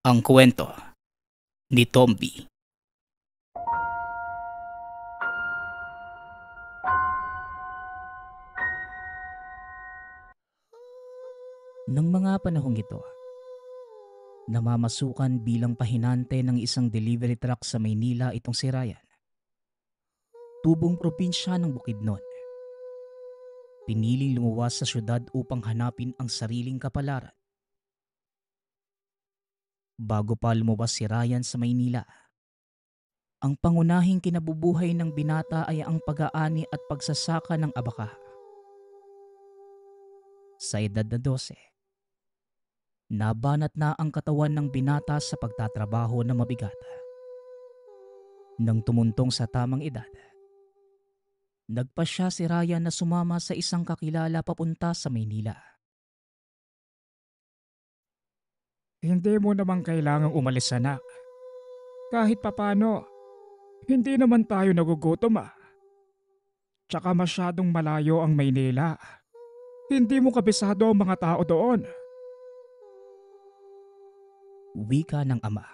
Ang kwento ni Tombi. Nang mga panahong ito, namamasukan bilang pahinante ng isang delivery truck sa Maynila itong si Ryan. Tubong probinsya ng Bukidnon. Piniling lumuwas sa syudad upang hanapin ang sariling kapalaran bago pa lumabas si Ryan sa Maynila. Ang pangunahing kinabubuhay ng binata ay ang pag-aani at pagsasaka ng abaka. Sa edad na 12, nabanat na ang katawan ng binata sa pagtatrabaho na mabigat. Nang tumuntong sa tamang edad, nagpa siya si Ryan na sumama sa isang kakilala papunta sa Maynila. Hindi mo naman kailangang umalis anak. Kahit papano, hindi naman tayo nagugutom ah. Tsaka masyadong malayo ang Maynila. Hindi mo kabisado ang mga tao doon. Wika ng ama.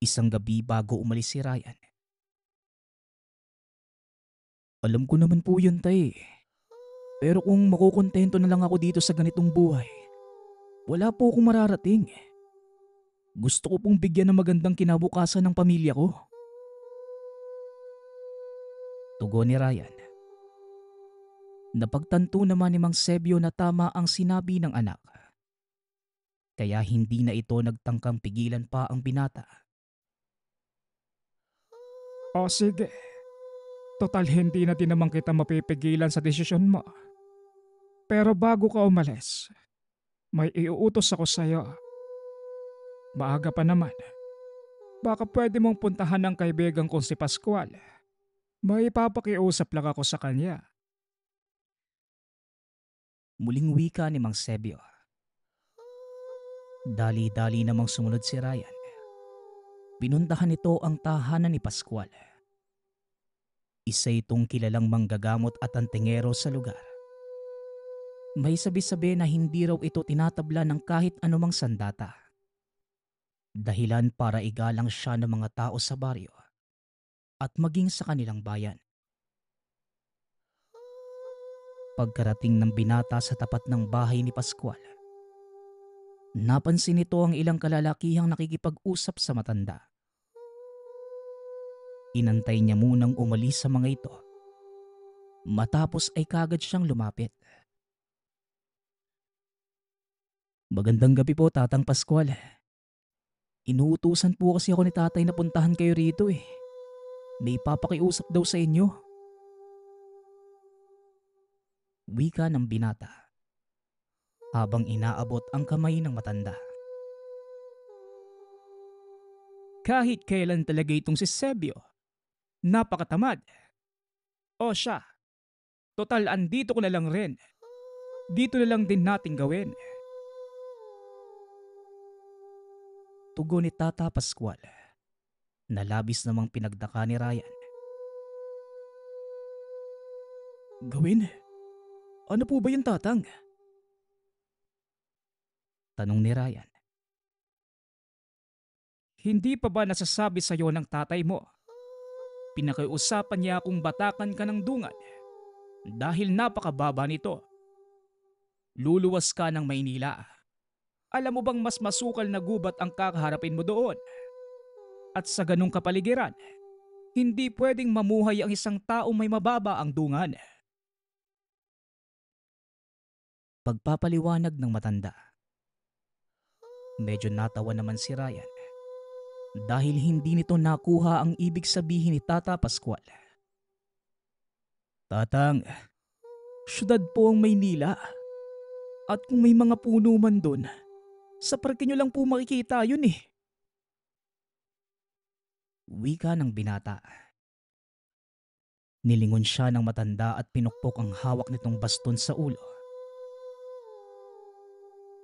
Isang gabi bago umalis si Ryan. Alam ko naman po yun, tay. Pero kung makukontento na lang ako dito sa ganitong buhay, wala po akong mararating. Eh. Gusto ko pong bigyan ng magandang kinabukasan ng pamilya ko. Tugo ni Ryan. Napagtanto naman ni Mang Sebio na tama ang sinabi ng anak. Kaya hindi na ito nagtangkang pigilan pa ang binata. O sige, total hindi na din naman kita mapipigilan sa desisyon mo. Pero bago ka umalis, may iuutos ako sa iyo. Maaga pa naman. Baka pwede mong puntahan ng kaibigan kong si Pascual. May ipapakiusap lang ako sa kanya. Muling wika ni Mang Sebio. Dali-dali namang sumunod si Ryan. Pinuntahan nito ang tahanan ni Pascual. Isa itong kilalang manggagamot at antingero sa lugar. May sabi-sabi na hindi raw ito tinatabla ng kahit anumang sandata. Dahilan para igalang siya ng mga tao sa baryo at maging sa kanilang bayan. Pagkarating ng binata sa tapat ng bahay ni Pascual, napansin nito ang ilang kalalakihang nakikipag-usap sa matanda. Inantay niya munang umalis sa mga ito. Matapos ay kagad siyang lumapit. Magandang gabi po, Tatang Pascual. Inuutusan po kasi ako ni tatay na puntahan kayo rito eh. May papakiusap daw sa inyo. Wika ng binata. Habang inaabot ang kamay ng matanda. Kahit kailan talaga itong si Sebio. Napakatamad. O siya, total andito ko na lang rin. Dito na lang din natin gawin. tugo ni Tata Pascual na labis namang pinagdaka ni Ryan. Gawin? Ano po ba yung tatang? Tanong ni Ryan. Hindi pa ba nasasabi sa iyo ng tatay mo? Pinakiusapan niya akong batakan ka ng dungan dahil napakababa nito. Luluwas ka ng Maynila alam mo bang mas masukal na gubat ang kakaharapin mo doon? At sa ganong kapaligiran, hindi pwedeng mamuhay ang isang tao may mababa ang dungan. Pagpapaliwanag ng matanda. Medyo natawa naman si Ryan dahil hindi nito nakuha ang ibig sabihin ni Tata Pascual. Tatang, syudad po ang Maynila at kung may mga puno man doon, sa parke nyo lang po makikita yun eh. Wika ng binata. Nilingon siya ng matanda at pinukpok ang hawak nitong baston sa ulo.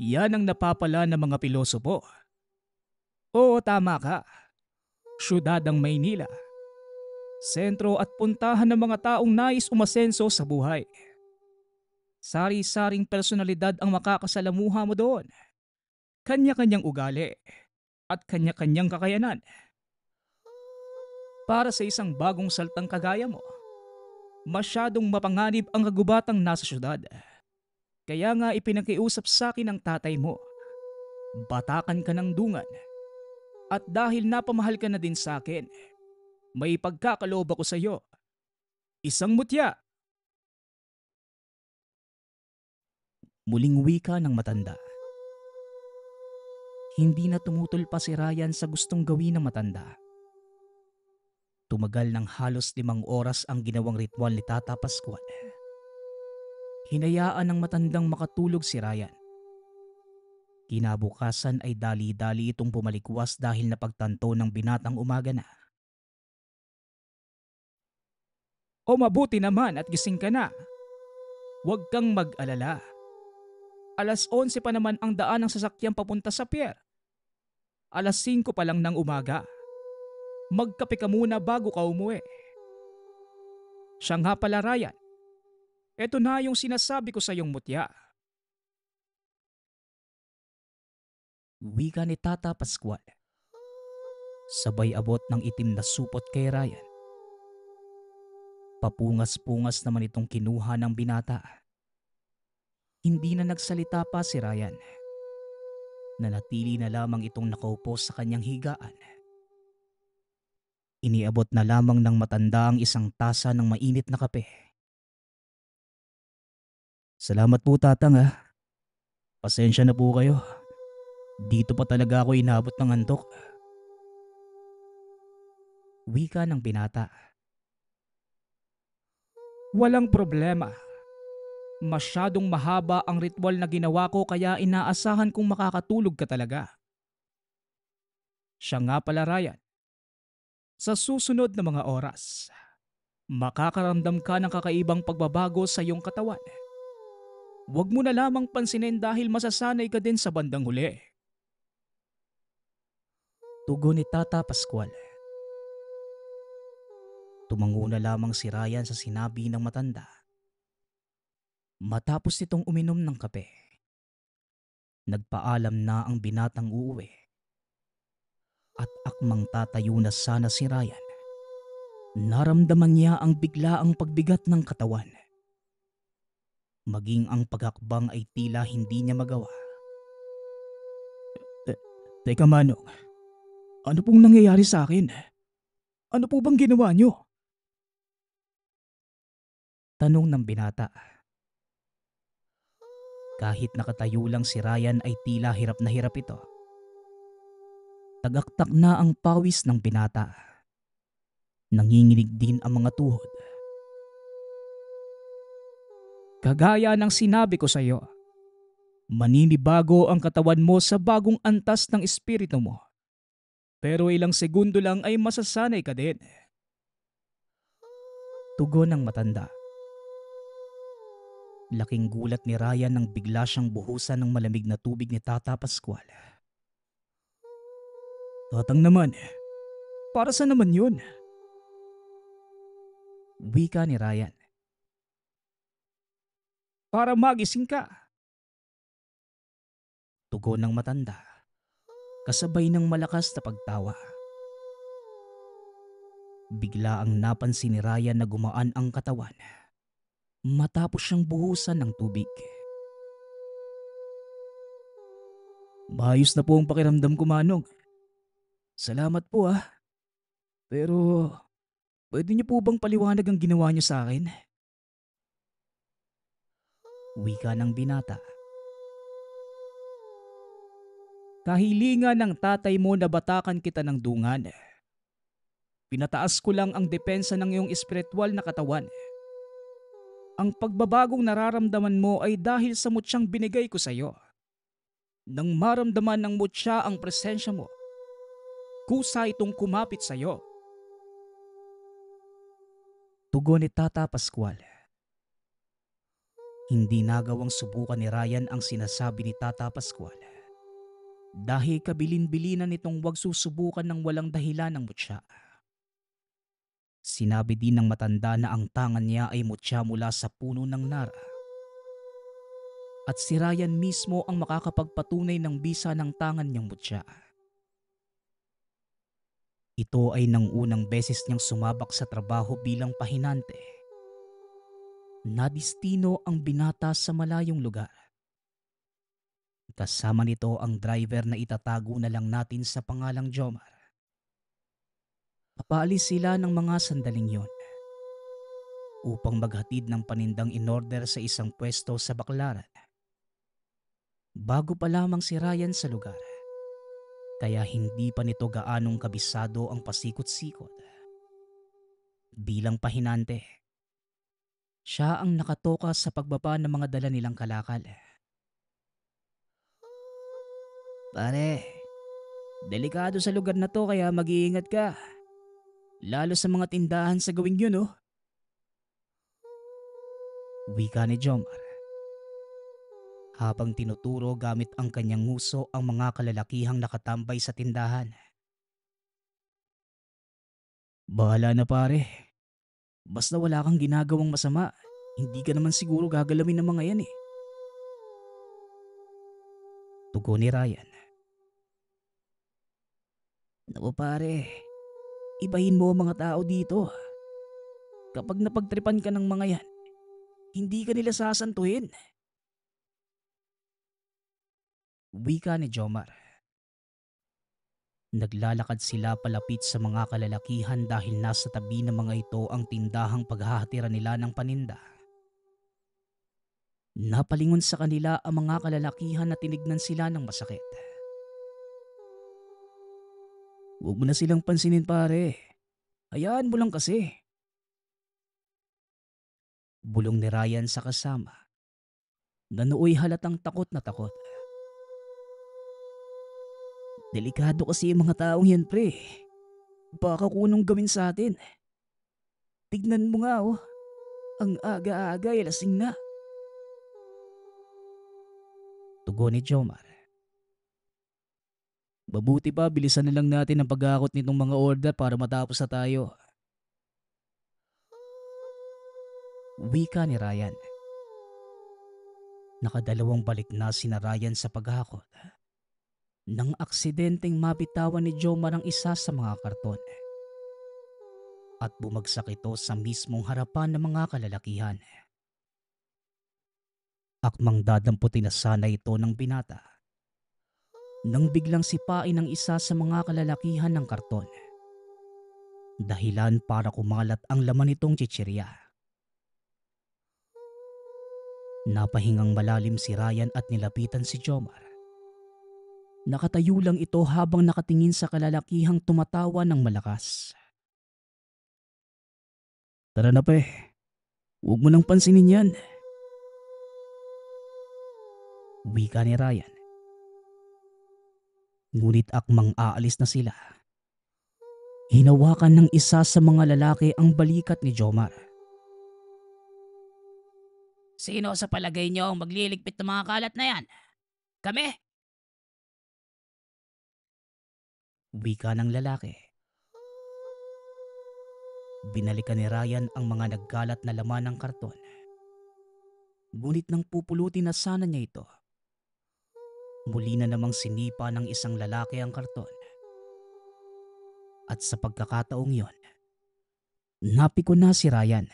Yan ang napapala ng mga pilosopo. Oo tama ka. Syudad ng Maynila. Sentro at puntahan ng mga taong nais umasenso sa buhay. Sari-saring personalidad ang makakasalamuha mo doon kanya-kanyang ugali at kanya-kanyang kakayanan. Para sa isang bagong saltang kagaya mo, masyadong mapanganib ang kagubatang nasa syudad. Kaya nga ipinakiusap sa akin ng tatay mo. Batakan ka ng dungan. At dahil napamahal ka na din sa akin, may pagkakaloob ako sa iyo. Isang mutya. Muling wika ng matanda hindi na tumutol pa si Ryan sa gustong gawin ng matanda. Tumagal ng halos limang oras ang ginawang ritual ni Tata Pascual. Hinayaan ng matandang makatulog si Ryan. Kinabukasan ay dali-dali itong pumalikwas dahil napagtanto ng binatang umaga na. O mabuti naman at gising ka na. Huwag kang mag-alala. Alas 11 pa naman ang daan ng sasakyang papunta sa pier. Alas 5 pa lang ng umaga. Magkape ka muna bago ka umuwi. Siyang pala Ryan, eto na yung sinasabi ko sa iyong mutya. Wika ni Tata Pascual. Sabay abot ng itim na supot kay Ryan. Papungas-pungas naman itong kinuha ng binata. Hindi na nagsalita pa si Ryan. Ryan Nanatili na lamang itong nakaupo sa kanyang higaan. Iniabot na lamang ng matanda ang isang tasa ng mainit na kape. Salamat po tatang ha. Ah. Pasensya na po kayo. Dito pa talaga ako inabot ng antok. Wika ng binata. Walang problema. Masyadong mahaba ang ritual na ginawa ko kaya inaasahan kong makakatulog ka talaga. Siya nga pala Ryan. Sa susunod na mga oras, makakaramdam ka ng kakaibang pagbabago sa iyong katawan. Huwag mo na lamang pansinin dahil masasanay ka din sa bandang huli. Tugo ni Tata Pascual. Tumango na lamang si Ryan sa sinabi ng matanda Matapos itong uminom ng kape, nagpaalam na ang binatang uuwi at akmang tatayo na sana si Ryan. Naramdaman niya ang biglaang pagbigat ng katawan. Maging ang paghakbang ay tila hindi niya magawa. Eh, teka Manong, ano pong nangyayari sa akin? Ano po bang ginawa niyo? Tanong ng binata. Kahit nakatayo lang si Ryan ay tila hirap na hirap ito. Tagaktak na ang pawis ng binata. Nanginginig din ang mga tuhod. Kagaya ng sinabi ko sa iyo, maninibago ang katawan mo sa bagong antas ng espiritu mo. Pero ilang segundo lang ay masasanay ka din. Tugon ng matanda. Laking gulat ni Ryan nang bigla siyang buhusan ng malamig na tubig ni Tata Pascual. Tatang naman, eh. para sa naman yun? Wika ni Ryan. Para magising ka. Tugon ng matanda, kasabay ng malakas na pagtawa. Bigla ang napansin ni Ryan na gumaan ang katawan matapos siyang buhusan ng tubig. Maayos na po ang pakiramdam ko, Manong. Salamat po ah. Pero pwede niyo po bang paliwanag ang ginawa niyo sa akin? Wika ng binata. Kahilingan ng tatay mo na batakan kita ng dungan. Pinataas ko lang ang depensa ng iyong espiritual na katawan. Ang pagbabagong nararamdaman mo ay dahil sa mutyang binigay ko sa iyo. Nang maramdaman ng mutya ang presensya mo, kusa itong kumapit sa iyo. Tugon ni Tata Pascual. Hindi nagawang subukan ni Ryan ang sinasabi ni Tata Pascual. Dahil kabilin-bilinan itong wag susubukan ng walang dahilan ng mutya. Sinabi din ng matanda na ang tangan niya ay mutya mula sa puno ng nara. At si Ryan mismo ang makakapagpatunay ng bisa ng tangan niyang mutya. Ito ay nang unang beses niyang sumabak sa trabaho bilang pahinante. Nadistino ang binata sa malayong lugar. Kasama nito ang driver na itatago na lang natin sa pangalang Jomar. Napaalis sila ng mga sandaling yon upang maghatid ng panindang in order sa isang pwesto sa baklaran. Bago pa lamang si Ryan sa lugar, kaya hindi pa nito gaanong kabisado ang pasikot-sikot. Bilang pahinante, siya ang nakatoka sa pagbaba ng mga dala nilang kalakal. Pare, delikado sa lugar na to kaya mag-iingat ka. Lalo sa mga tindahan sa gawing yun, oh. Wika ni Jomar. Habang tinuturo gamit ang kanyang nguso ang mga kalalakihang nakatambay sa tindahan. Bahala na pare. Basta wala kang ginagawang masama, hindi ka naman siguro gagalamin ng mga yan eh. Tugo ni Ryan. Naku pare, Ibahin mo mga tao dito. Kapag napagtripan ka ng mga yan, hindi ka nila sasantuhin. Wika ni Jomar. Naglalakad sila palapit sa mga kalalakihan dahil nasa tabi ng mga ito ang tindahang paghahatira nila ng paninda. Napalingon sa kanila ang mga kalalakihan na tinignan sila ng masakit. Huwag mo na silang pansinin pare. Hayaan mo lang kasi. Bulong ni Ryan sa kasama. Nanuoy halatang takot na takot. Delikado kasi yung mga taong yan pre. Baka kunong gawin sa atin. Tignan mo nga oh. Ang aga-aga, lasing na. Tugon ni Jomar. Mabuti pa, bilisan na lang natin ang pag-aakot nitong mga order para matapos na tayo. Wika ni Ryan. Nakadalawang balik na si Ryan sa paghakot. Nang aksidenteng mabitawan ni Jomar ang isa sa mga karton. At bumagsak ito sa mismong harapan ng mga kalalakihan. Akmang dadamputin na sana ito ng binata nang biglang sipain ng isa sa mga kalalakihan ng karton. Dahilan para kumalat ang laman nitong chichirya. Napahingang malalim si Ryan at nilapitan si Jomar. Nakatayo lang ito habang nakatingin sa kalalakihang tumatawa ng malakas. Tara na pe, huwag mo nang pansinin yan. Wika ni Ryan Ngunit akmang aalis na sila. Hinawakan ng isa sa mga lalaki ang balikat ni Jomar. Sino sa palagay niyo ang magliligpit ng mga kalat na yan? Kami? Wika ng lalaki. Binalikan ni Ryan ang mga nagkalat na laman ng karton. Ngunit nang pupulutin na sana niya ito, Muli na namang sinipa ng isang lalaki ang karton. At sa pagkakataong yon, napiko na si Ryan.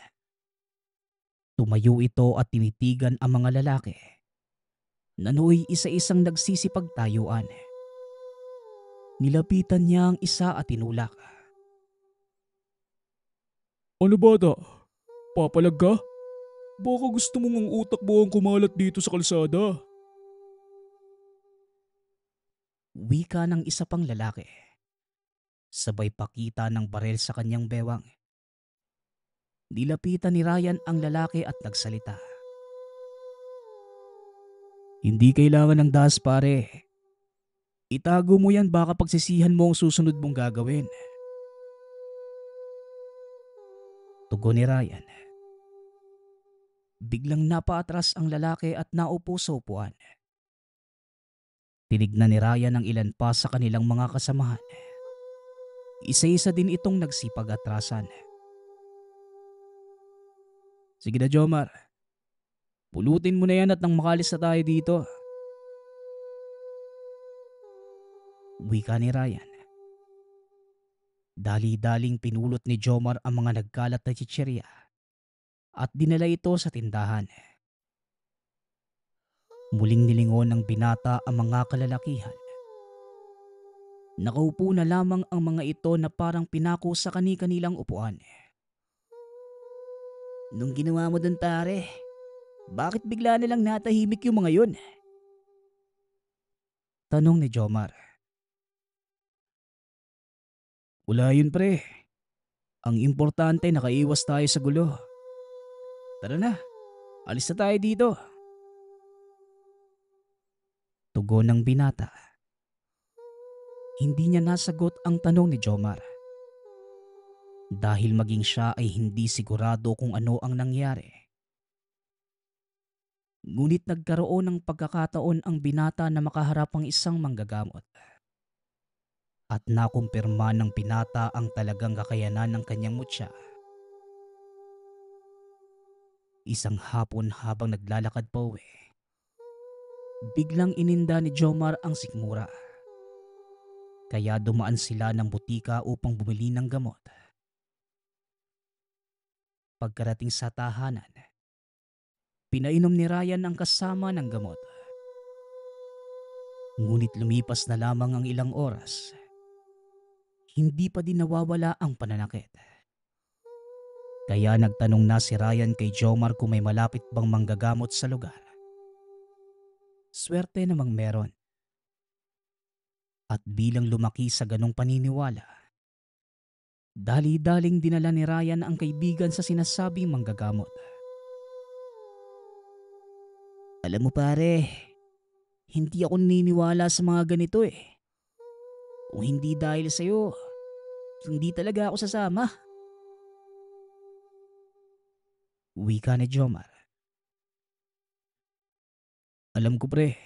Tumayo ito at tinitigan ang mga lalaki. Nanoy isa-isang nagsisipagtayuan. Nilapitan niya ang isa at tinulak. Ano bata? Papalag ka? Baka gusto mong ang utak mo ang kumalat dito sa kalsada wika ng isa pang lalaki. Sabay pakita ng barel sa kanyang bewang. Nilapitan ni Ryan ang lalaki at nagsalita. Hindi kailangan ng das pare. Itago mo yan baka pagsisihan mo ang susunod mong gagawin. Tugon ni Ryan. Biglang napaatras ang lalaki at naupo sa upuan. Tinignan ni Ryan ang ilan pa sa kanilang mga kasamahan. Isa-isa din itong nagsipag-atrasan. Sige na Jomar, pulutin mo na yan at nang makalis na tayo dito. Wika ni Ryan. Dali-daling pinulot ni Jomar ang mga nagkalat na chichirya at dinala ito sa tindahan. Muling nilingon ng binata ang mga kalalakihan. Nakaupo na lamang ang mga ito na parang pinako sa kani-kanilang upuan. Nung ginawa mo dun tare, bakit bigla nilang natahimik yung mga yun? Tanong ni Jomar. Wala yun pre. Ang importante nakaiwas tayo sa gulo. Tara na, alis na tayo dito. Tugon ng binata. Hindi niya nasagot ang tanong ni Jomar. Dahil maging siya ay hindi sigurado kung ano ang nangyari. Ngunit nagkaroon ng pagkakataon ang binata na makaharap ang isang manggagamot at nakumpirma ng pinata ang talagang kakayanan ng kanyang mutya. Isang hapon habang naglalakad pa uwi, biglang ininda ni Jomar ang sikmura. Kaya dumaan sila ng butika upang bumili ng gamot. Pagkarating sa tahanan, pinainom ni Ryan ang kasama ng gamot. Ngunit lumipas na lamang ang ilang oras. Hindi pa din nawawala ang pananakit. Kaya nagtanong na si Ryan kay Jomar kung may malapit bang manggagamot sa lugar swerte namang meron. At bilang lumaki sa ganong paniniwala, dali-daling dinala ni Ryan ang kaibigan sa sinasabing manggagamot. Alam mo pare, hindi ako naniniwala sa mga ganito eh. Kung hindi dahil sa'yo, hindi talaga ako sasama. Wika ni Jomar. Alam ko pre.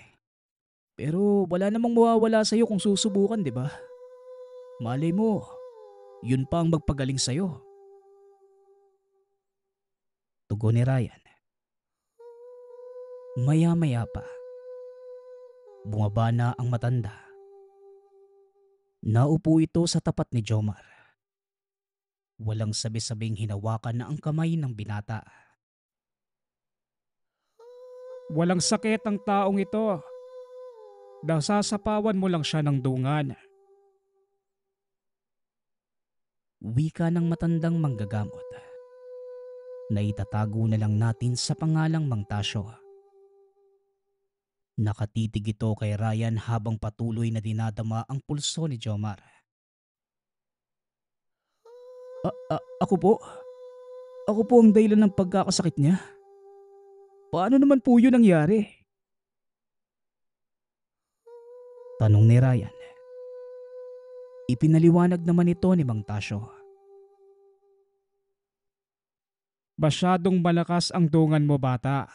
Pero wala namang mawawala sa'yo kung susubukan, di ba? Malay mo, yun pa ang magpagaling sa'yo. Tugo ni Ryan. Maya-maya pa, bumaba na ang matanda. Naupo ito sa tapat ni Jomar. Walang sabi-sabing hinawakan na ang kamay ng binata. Walang sakit ang taong ito. Dasasapawan mo lang siya ng dungan. Wika ng matandang manggagamot. Naitatago na lang natin sa pangalang Mang Tasyo. Nakatitig ito kay Ryan habang patuloy na dinadama ang pulso ni Jomar. A- a- ako po? Ako po ang dahilan ng pagkakasakit niya? Paano naman po yun nangyari? Tanong ni Ryan. Ipinaliwanag naman ito ni Mang Tasyo. Basyadong malakas ang dungan mo bata.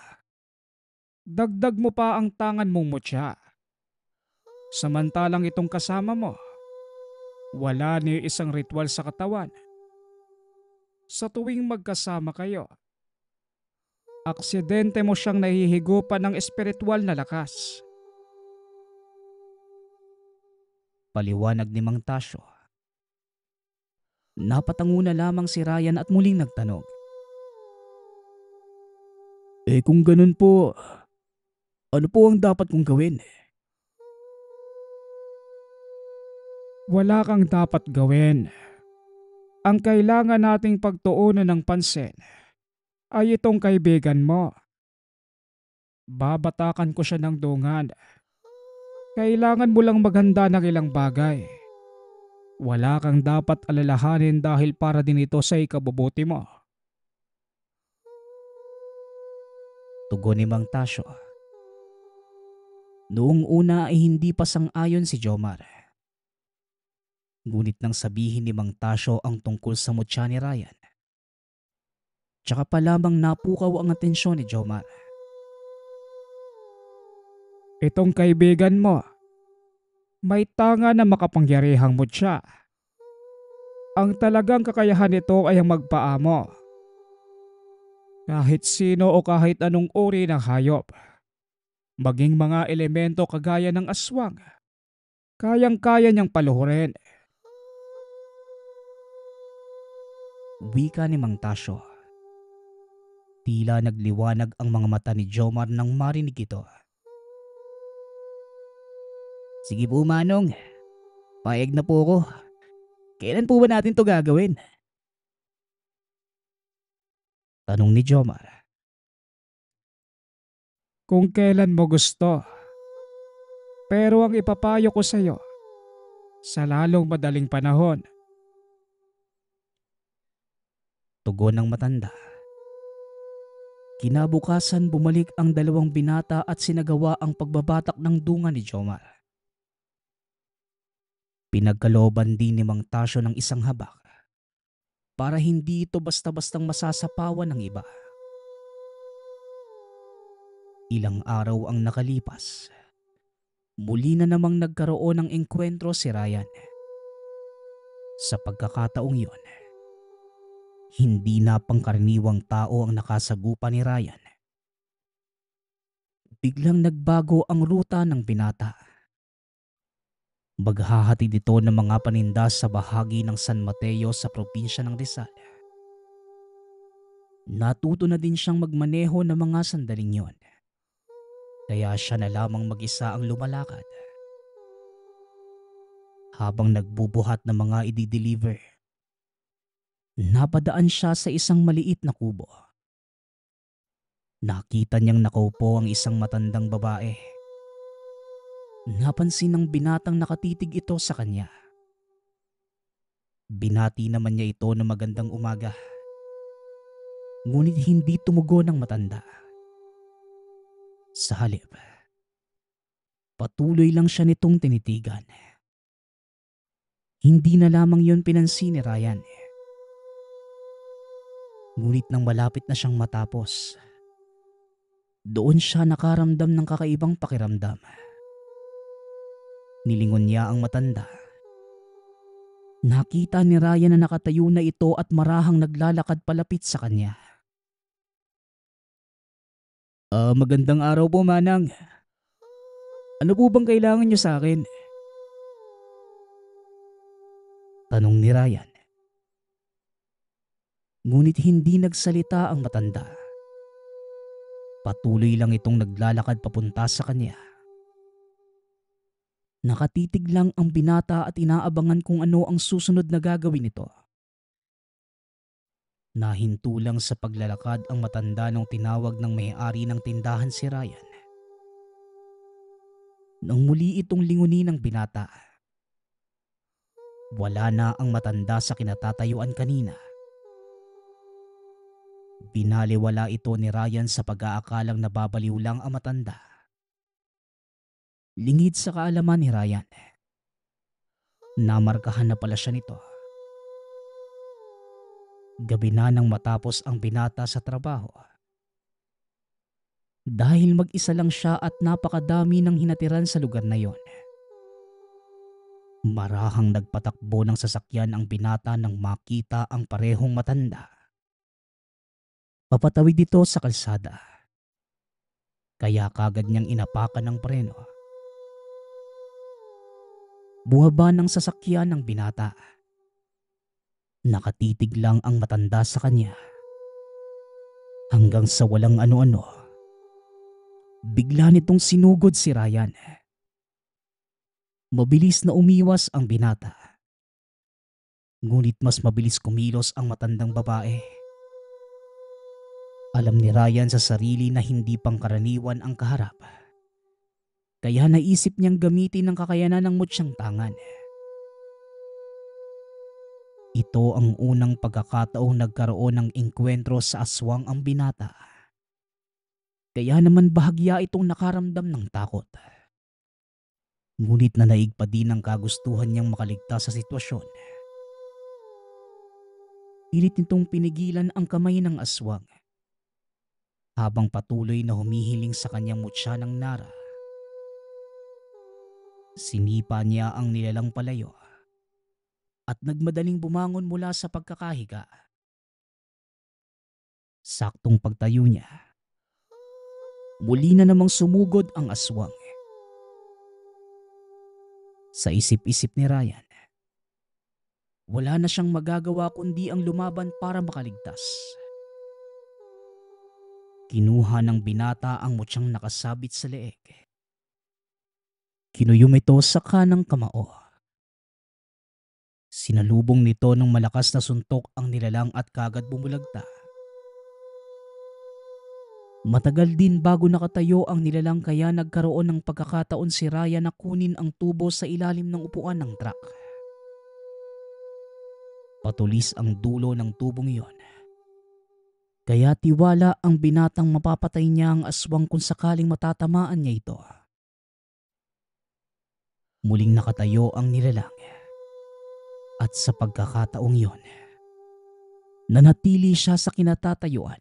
Dagdag mo pa ang tangan mong mutya. Samantalang itong kasama mo, wala ni isang ritual sa katawan. Sa tuwing magkasama kayo, aksidente mo siyang nahihigupan ng espiritual na lakas. Paliwanag ni Mang Tasyo. Napatango na lamang si Ryan at muling nagtanong. Eh kung ganun po, ano po ang dapat kong gawin? Wala kang dapat gawin. Ang kailangan nating pagtuunan ng pansin ay itong kaibigan mo. Babatakan ko siya ng dungan. Kailangan mo lang maghanda ng ilang bagay. Wala kang dapat alalahanin dahil para din ito sa ikabubuti mo. Tugon ni Mang Tasyo. Noong una ay hindi pa sang-ayon si Jomar. Ngunit nang sabihin ni Mang Tasyo ang tungkol sa mutya ni Ryan, Tsaka pa lamang napukaw ang atensyon ni Jomar. Itong kaibigan mo, may tanga na makapangyarihang mo siya. Ang talagang kakayahan nito ay ang magpaamo. Kahit sino o kahit anong uri ng hayop, maging mga elemento kagaya ng aswang, kayang-kaya niyang paluhurin. Wika ni Mang Tasyo. Tila nagliwanag ang mga mata ni Jomar nang marinig ito. Sige po Manong, payag na po ko. Kailan po ba natin to gagawin? Tanong ni Jomar. Kung kailan mo gusto. Pero ang ipapayo ko sa iyo, sa lalong madaling panahon. Tugon ng matanda. Kinabukasan bumalik ang dalawang binata at sinagawa ang pagbabatak ng dunga ni Jomar. Pinagkaloban din ni Mang Tasyo ng isang habak para hindi ito basta-bastang masasapawan ng iba. Ilang araw ang nakalipas. Muli na namang nagkaroon ng engkwentro si Ryan. Sa pagkakataong yon, hindi na pangkaraniwang tao ang nakasagupa ni Ryan. Biglang nagbago ang ruta ng binata. Maghahatid ito ng mga paninda sa bahagi ng San Mateo sa probinsya ng Rizal. Natuto na din siyang magmaneho ng mga sandaling yon. Kaya siya na lamang mag-isa ang lumalakad. Habang nagbubuhat ng mga i-deliver, napadaan siya sa isang maliit na kubo. Nakita niyang nakaupo ang isang matandang babae. Napansin ng binatang nakatitig ito sa kanya. Binati naman niya ito ng magandang umaga. Ngunit hindi tumugo ng matanda. Sa halip, patuloy lang siya nitong tinitigan. Hindi na lamang yon pinansin ni Ryan eh Ngunit nang malapit na siyang matapos, doon siya nakaramdam ng kakaibang pakiramdam. Nilingon niya ang matanda. Nakita ni Ryan na nakatayo na ito at marahang naglalakad palapit sa kanya. Uh, magandang araw po, Manang. Ano po bang kailangan niyo sa akin? Tanong ni Ryan ngunit hindi nagsalita ang matanda. Patuloy lang itong naglalakad papunta sa kanya. Nakatitig lang ang binata at inaabangan kung ano ang susunod na gagawin nito. Nahinto lang sa paglalakad ang matanda nung tinawag ng may-ari ng tindahan si Ryan. Nang muli itong lingunin ng binata, wala na ang matanda sa kinatatayuan kanina. Binaliwala ito ni Ryan sa pag-aakalang nababaliw lang ang matanda. Lingid sa kaalaman ni Ryan. Namarkahan na pala siya nito. Gabi na nang matapos ang binata sa trabaho. Dahil mag-isa lang siya at napakadami ng hinatiran sa lugar na yon. Marahang nagpatakbo ng sasakyan ang binata nang makita ang parehong matanda. Papatawid dito sa kalsada. Kaya kagad niyang inapakan ng preno. Buhaba ng sasakyan ng binata. Nakatitig lang ang matanda sa kanya. Hanggang sa walang ano-ano, bigla nitong sinugod si Ryan. Mabilis na umiwas ang binata. Ngunit mas mabilis kumilos ang matandang babae. Alam ni Ryan sa sarili na hindi pangkaraniwan ang kaharap. Kaya naisip niyang gamitin ang kakayanan ng mutsyang tangan. Ito ang unang pagkakataong nagkaroon ng engkwentro sa aswang ang binata. Kaya naman bahagya itong nakaramdam ng takot. Ngunit nanaig pa din ang kagustuhan niyang makaligtas sa sitwasyon. Pilit nitong pinigilan ang kamay ng aswang habang patuloy na humihiling sa kanyang mutya ng Nara. Sinipa niya ang nilalang palayo at nagmadaling bumangon mula sa pagkakahiga. Saktong pagtayo niya, muli na namang sumugod ang aswang. Sa isip-isip ni Ryan, wala na siyang magagawa kundi ang lumaban para makaligtas. Kinuha ng binata ang mutsang nakasabit sa leeg. Kinuyom ito sa kanang kamao. Sinalubong nito ng malakas na suntok ang nilalang at kagad bumulagta. Matagal din bago nakatayo ang nilalang kaya nagkaroon ng pagkakataon si Raya na kunin ang tubo sa ilalim ng upuan ng truck. Patulis ang dulo ng tubong iyon kaya tiwala ang binatang mapapatay niya ang aswang kung sakaling matatamaan niya ito. Ah. Muling nakatayo ang nilalang. At sa pagkakataong yon, nanatili siya sa kinatatayuan.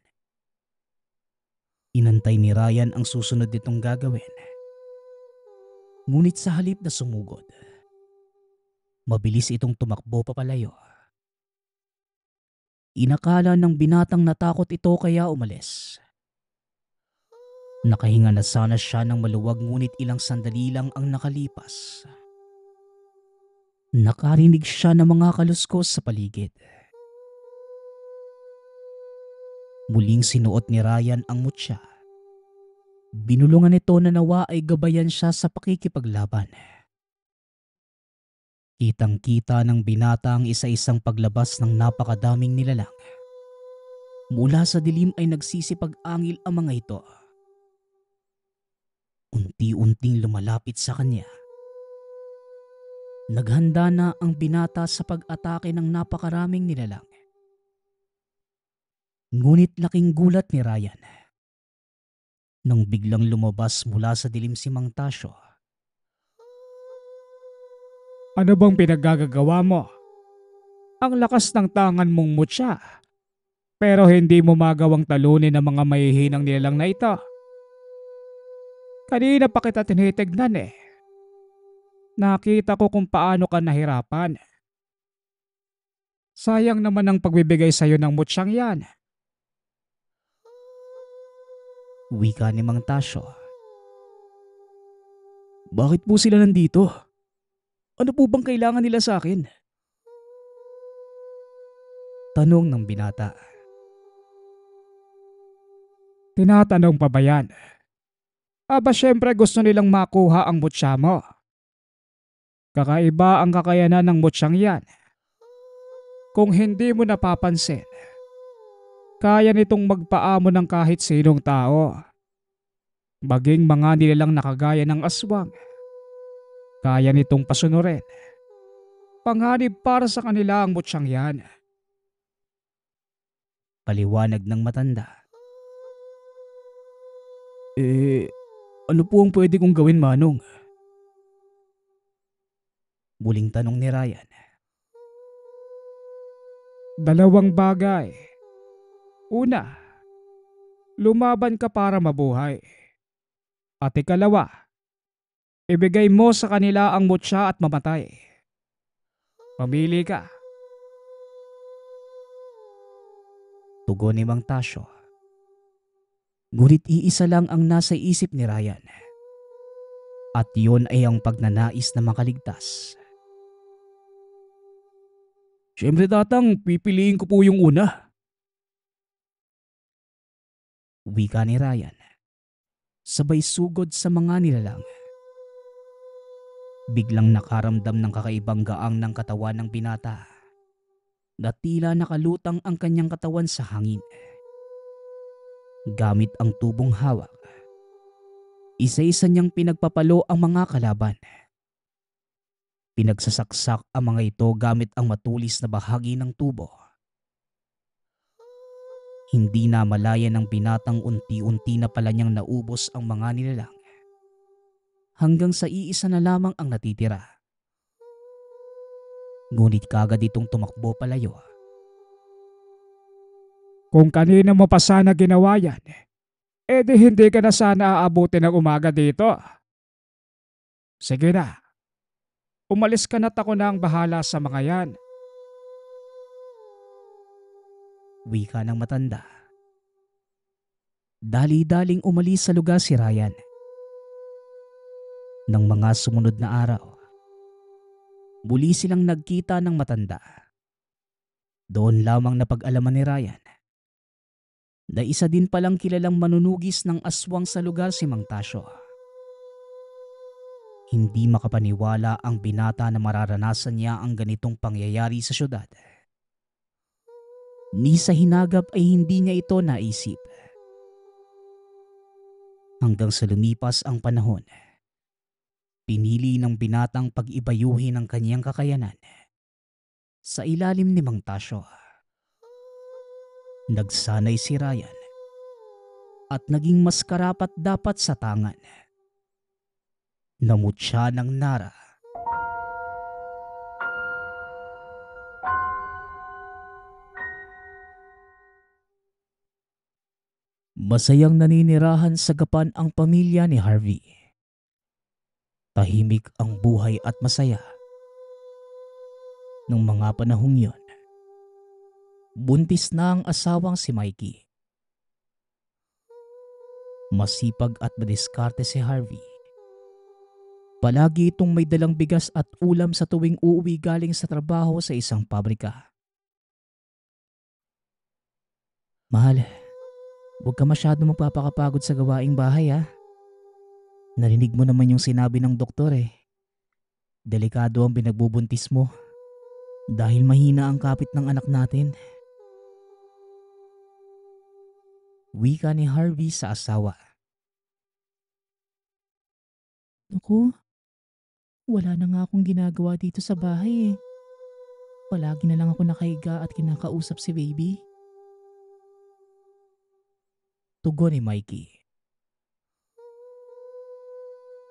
Inantay ni Ryan ang susunod nitong gagawin. Ngunit sa halip na sumugod, mabilis itong tumakbo papalayo Inakala ng binatang natakot ito kaya umalis. Nakahinga na sana siya ng maluwag ngunit ilang sandali lang ang nakalipas. Nakarinig siya ng mga kaluskos sa paligid. Muling sinuot ni Ryan ang mutya. Binulungan ito na nawa ay gabayan siya sa pakikipaglaban. Kitang-kita ng binata ang isa-isang paglabas ng napakadaming nilalang. Mula sa dilim ay nagsisipag-angil ang mga ito. Unti-unting lumalapit sa kanya. Naghanda na ang binata sa pag-atake ng napakaraming nilalang. Ngunit laking gulat ni Ryan. Nang biglang lumabas mula sa dilim si Mang Tasyo, ano bang pinaggagawa mo? Ang lakas ng tangan mong mutya. Pero hindi mo magawang talunin ang mga mahihinang nilalang na ito. Kanina pa kita tinitignan eh. Nakita ko kung paano ka nahirapan. Sayang naman ang pagbibigay sa iyo ng mutsyang yan. Wika ni Mang Tasyo. Bakit po sila nandito? Ano po bang kailangan nila sa akin? Tanong ng binata. Tinatanong pa ba yan? Aba syempre gusto nilang makuha ang mutya mo. Kakaiba ang kakayanan ng mutyang yan. Kung hindi mo napapansin, kaya nitong magpaamo ng kahit sinong tao. Baging mga nilalang nakagaya ng aswang kaya nitong pasunurin. Panganib para sa kanila ang mutsang yan. Paliwanag ng matanda. Eh, ano po ang pwede kong gawin, Manong? Muling tanong ni Ryan. Dalawang bagay. Una, lumaban ka para mabuhay. At ikalawa, Ibigay mo sa kanila ang mutya at mamatay. Mamili ka. Tugon ni Mang Tasyo. Ngunit iisa lang ang nasa isip ni Ryan. At yun ay ang pagnanais na makaligtas. Siyempre tatang, pipiliin ko po yung una. Wika ni Ryan. Sabay sugod sa mga nilalang. Biglang nakaramdam ng kakaibang gaang ng katawan ng binata Natila nakalutang ang kanyang katawan sa hangin. Gamit ang tubong hawak, isa-isa niyang pinagpapalo ang mga kalaban. Pinagsasaksak ang mga ito gamit ang matulis na bahagi ng tubo. Hindi na malaya ng binatang unti-unti na pala niyang naubos ang mga nilalang hanggang sa iisa na lamang ang natitira. Ngunit kagad itong tumakbo palayo. Kung kanina mo pa sana ginawa yan, edi eh hindi ka na sana aabuti ng umaga dito. Sige na, umalis ka na ako na ang bahala sa mga yan. Wika ng matanda. Dali-daling umalis sa lugar si Ryan ng mga sumunod na araw. Muli silang nagkita ng matanda. Doon lamang napag-alaman ni Ryan na isa din palang kilalang manunugis ng aswang sa lugar si Mang Tasyo. Hindi makapaniwala ang binata na mararanasan niya ang ganitong pangyayari sa syudad. Ni sa hinagap ay hindi niya ito naisip. Hanggang sa lumipas ang panahon. Pinili ng binatang pag-ibayuhin ang kanyang kakayanan sa ilalim ni Mang Tasyo. Nagsanay si Ryan at naging mas karapat dapat sa tangan. Namutya ng nara. Masayang naninirahan sa gapan ang pamilya ni Harvey Tahimik ang buhay at masaya. Nung mga panahong yon, buntis na ang asawang si Mikey. Masipag at madiskarte si Harvey. Palagi itong may dalang bigas at ulam sa tuwing uuwi galing sa trabaho sa isang pabrika. Mahal, huwag ka masyado magpapakapagod sa gawaing bahay ah. Narinig mo naman yung sinabi ng doktor eh. Delikado ang binagbubuntis mo. Dahil mahina ang kapit ng anak natin. Wika ni Harvey sa asawa. Naku, wala na nga akong ginagawa dito sa bahay eh. Palagi na lang ako nakahiga at kinakausap si baby. Tugon ni Mikey.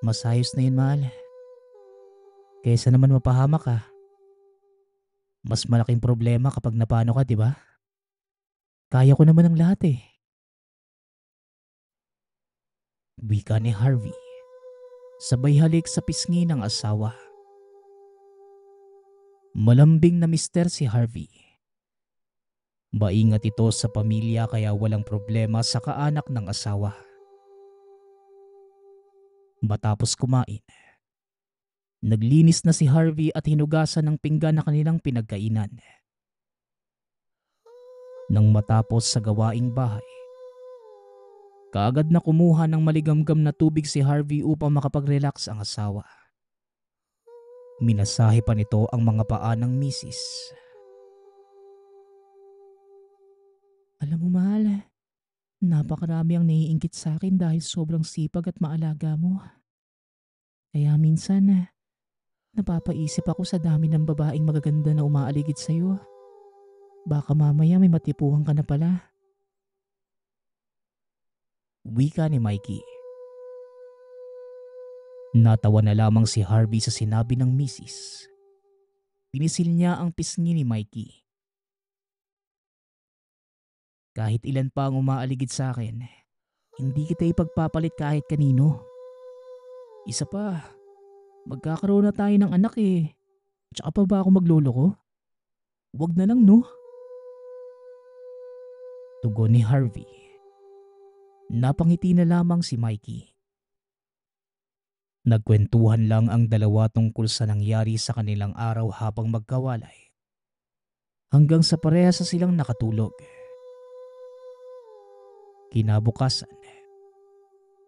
Mas ayos na yun, mahal. Kaysa naman mapahama ka. Ah. Mas malaking problema kapag napano ka, di ba? Kaya ko naman ang lahat eh. Wika ni Harvey. Sabay halik sa pisngi ng asawa. Malambing na mister si Harvey. Baingat ito sa pamilya kaya walang problema sa kaanak ng asawa. Matapos kumain, naglinis na si Harvey at hinugasan ng pinggan na kanilang pinagkainan. Nang matapos sa gawaing bahay, kaagad na kumuha ng maligamgam na tubig si Harvey upang makapag-relax ang asawa. Minasahe pa nito ang mga paa ng misis. Alam mo mahal, Napakarami ang naiingkit sa akin dahil sobrang sipag at maalaga mo. Kaya minsan, napapaisip ako sa dami ng babaeng magaganda na umaaligid sa'yo. Baka mamaya may matipuhan ka na pala. Wika ni Mikey. Natawa na lamang si Harvey sa sinabi ng misis. Pinisil niya ang pisngi ni Mikey kahit ilan pa ang umaaligid sa akin, hindi kita ipagpapalit kahit kanino. Isa pa, magkakaroon na tayo ng anak eh. Tsaka pa ba ako magloloko? Huwag na lang no. Tugon ni Harvey. Napangiti na lamang si Mikey. Nagkwentuhan lang ang dalawa tungkol sa nangyari sa kanilang araw habang magkawalay. Hanggang sa pareha sa silang nakatulog. Kinabukasan,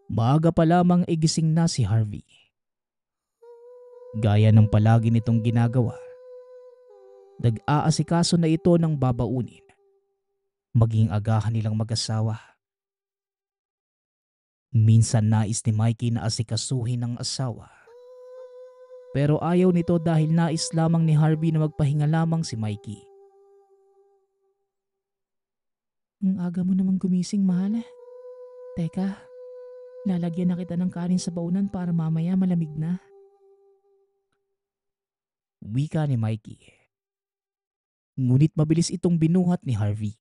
maaga pa lamang igising na si Harvey. Gaya ng palagi nitong ginagawa, nag-aasikaso na ito ng babaunin, maging agahan nilang mag-asawa. Minsan nais ni Mikey na asikasuhin ang asawa. Pero ayaw nito dahil nais lamang ni Harvey na magpahinga lamang si Mikey Ang aga mo namang gumising, mahal. Eh. Teka, lalagyan na kita ng kanin sa baunan para mamaya malamig na. Wika ni Mikey. Ngunit mabilis itong binuhat ni Harvey.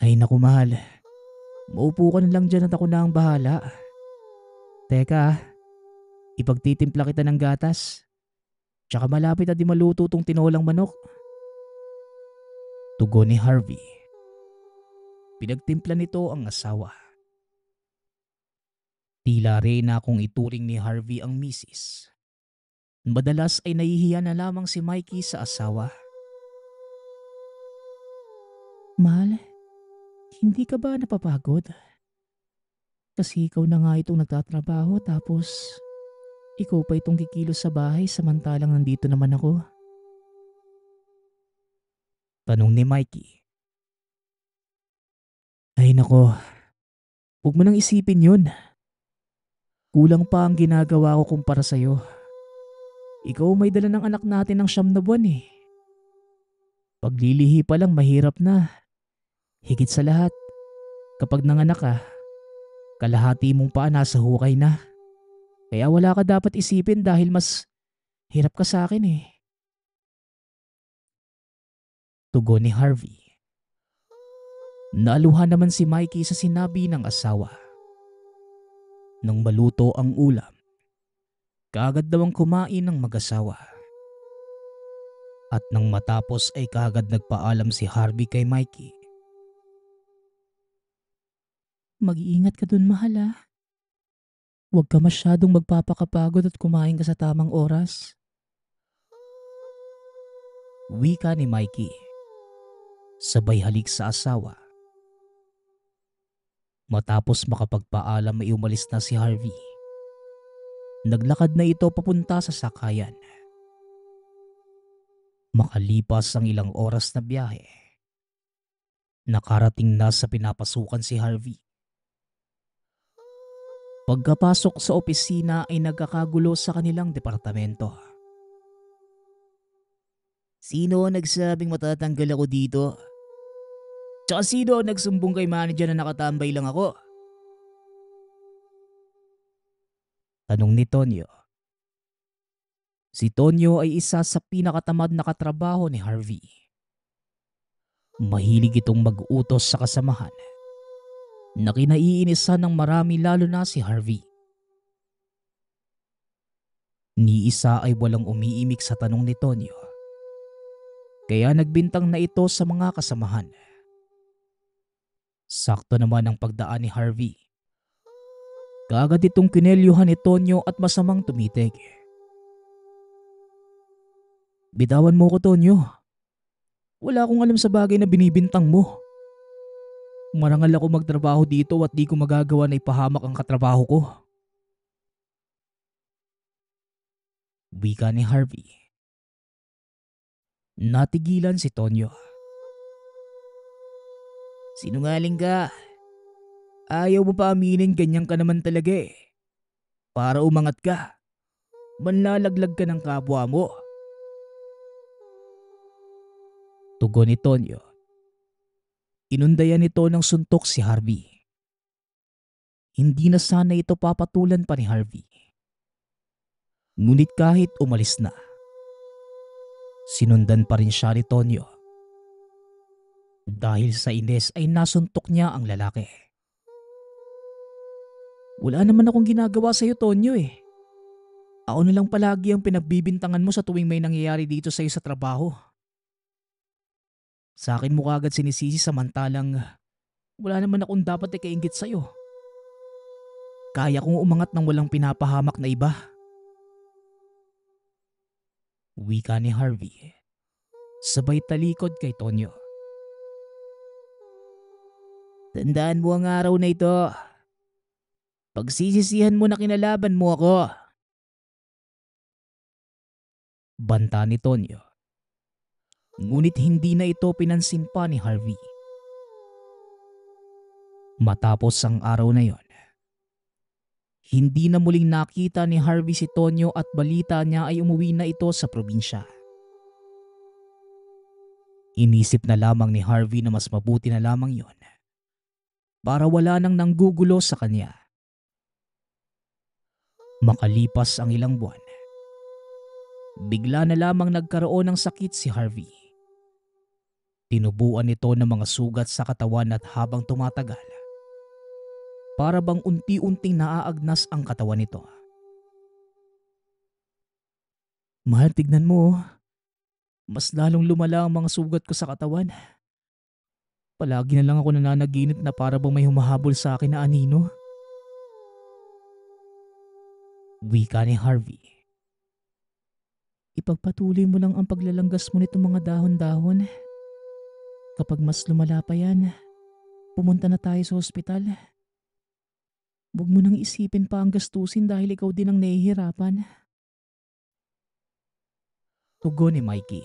Ay naku mahal, maupo ka na lang dyan at ako na ang bahala. Teka, ipagtitimpla kita ng gatas. Tsaka malapit at di maluto tong tinolang manok. Tugo ni Harvey. Pinagtimpla nito ang asawa. Tila rin na kung ituring ni Harvey ang misis. Madalas ay nahihiya na lamang si Mikey sa asawa. Mahal, hindi ka ba napapagod? Kasi ikaw na nga itong nagtatrabaho tapos ikaw pa itong kikilos sa bahay samantalang nandito naman ako. Tanong ni Mikey. Ay nako, huwag mo nang isipin yun. Kulang pa ang ginagawa ko kumpara sa'yo. Ikaw may dala ng anak natin ng siyam na buwan eh. Paglilihi pa lang mahirap na. Higit sa lahat, kapag nanganak ka, kalahati mong paa nasa hukay na. Kaya wala ka dapat isipin dahil mas hirap ka sa akin eh. Tugon ni Harvey. Naaluhan naman si Mikey sa sinabi ng asawa. Nang maluto ang ulam, kagad daw ang kumain ng mag-asawa. At nang matapos ay kagad nagpaalam si Harvey kay Mikey. Mag-iingat ka dun mahal ah. Huwag ka masyadong magpapakapagod at kumain ka sa tamang oras. Wika ni Mikey sabay halik sa asawa. Matapos makapagpaalam ay umalis na si Harvey. Naglakad na ito papunta sa sakayan. Makalipas ang ilang oras na biyahe, nakarating na sa pinapasukan si Harvey. Pagkapasok sa opisina ay nagkakagulo sa kanilang departamento. Sino nagsabing matatanggal ako dito? Tsaka sino ang nagsumbong kay manager na nakatambay lang ako? Tanong ni Tonyo. Si Tonyo ay isa sa pinakatamad na katrabaho ni Harvey. Mahilig itong mag-utos sa kasamahan. Nakinaiinisan ng marami lalo na si Harvey. Ni isa ay walang umiimik sa tanong ni Tonyo. Kaya nagbintang na ito sa mga kasamahan. Sakto naman ang pagdaan ni Harvey. Kaagad itong kinelyuhan ni Tonyo at masamang tumitig. Bitawan mo ko, Tonyo. Wala akong alam sa bagay na binibintang mo. Marangal ako magtrabaho dito at di ko magagawa na ipahamak ang katrabaho ko. Wika ni Harvey. Natigilan si Tonyo. Sinungaling ka. Ayaw mo pa aminin ganyan ka naman talaga eh. Para umangat ka. Manlalaglag ka ng kapwa mo. Tugon ni Tonyo. Inundayan nito ng suntok si Harvey. Hindi na sana ito papatulan pa ni Harvey. Ngunit kahit umalis na, sinundan pa rin siya ni Tonyo. Dahil sa ines ay nasuntok niya ang lalaki. Wala naman akong ginagawa sa iyo, Tonyo eh. Ako na lang palagi ang pinagbibintangan mo sa tuwing may nangyayari dito sa iyo sa trabaho. Sa akin mo kagad sinisisi samantalang wala naman akong dapat ikaingit sa iyo. Kaya kong umangat ng walang pinapahamak na iba. Wika ni Harvey. Sabay talikod kay Tonyo. Tandaan mo ang araw na ito. Pagsisisihan mo na kinalaban mo ako. Banta ni Tonyo. Ngunit hindi na ito pinansin pa ni Harvey. Matapos ang araw na yon, hindi na muling nakita ni Harvey si Tonyo at balita niya ay umuwi na ito sa probinsya. Inisip na lamang ni Harvey na mas mabuti na lamang yon para wala nang nanggugulo sa kanya. Makalipas ang ilang buwan, bigla na lamang nagkaroon ng sakit si Harvey. Tinubuan ito ng mga sugat sa katawan at habang tumatagal, para bang unti-unting naaagnas ang katawan nito. Mahal, tignan mo. Oh. Mas lalong lumala ang mga sugat ko sa katawan. Palagi na lang ako nananaginip na para bang may humahabol sa akin na anino. Wika ni Harvey. Ipagpatuloy mo lang ang paglalanggas mo nitong mga dahon-dahon. Kapag mas lumala pa yan, pumunta na tayo sa ospital. Huwag mo nang isipin pa ang gastusin dahil ikaw din ang nahihirapan. Tugon ni Mikey.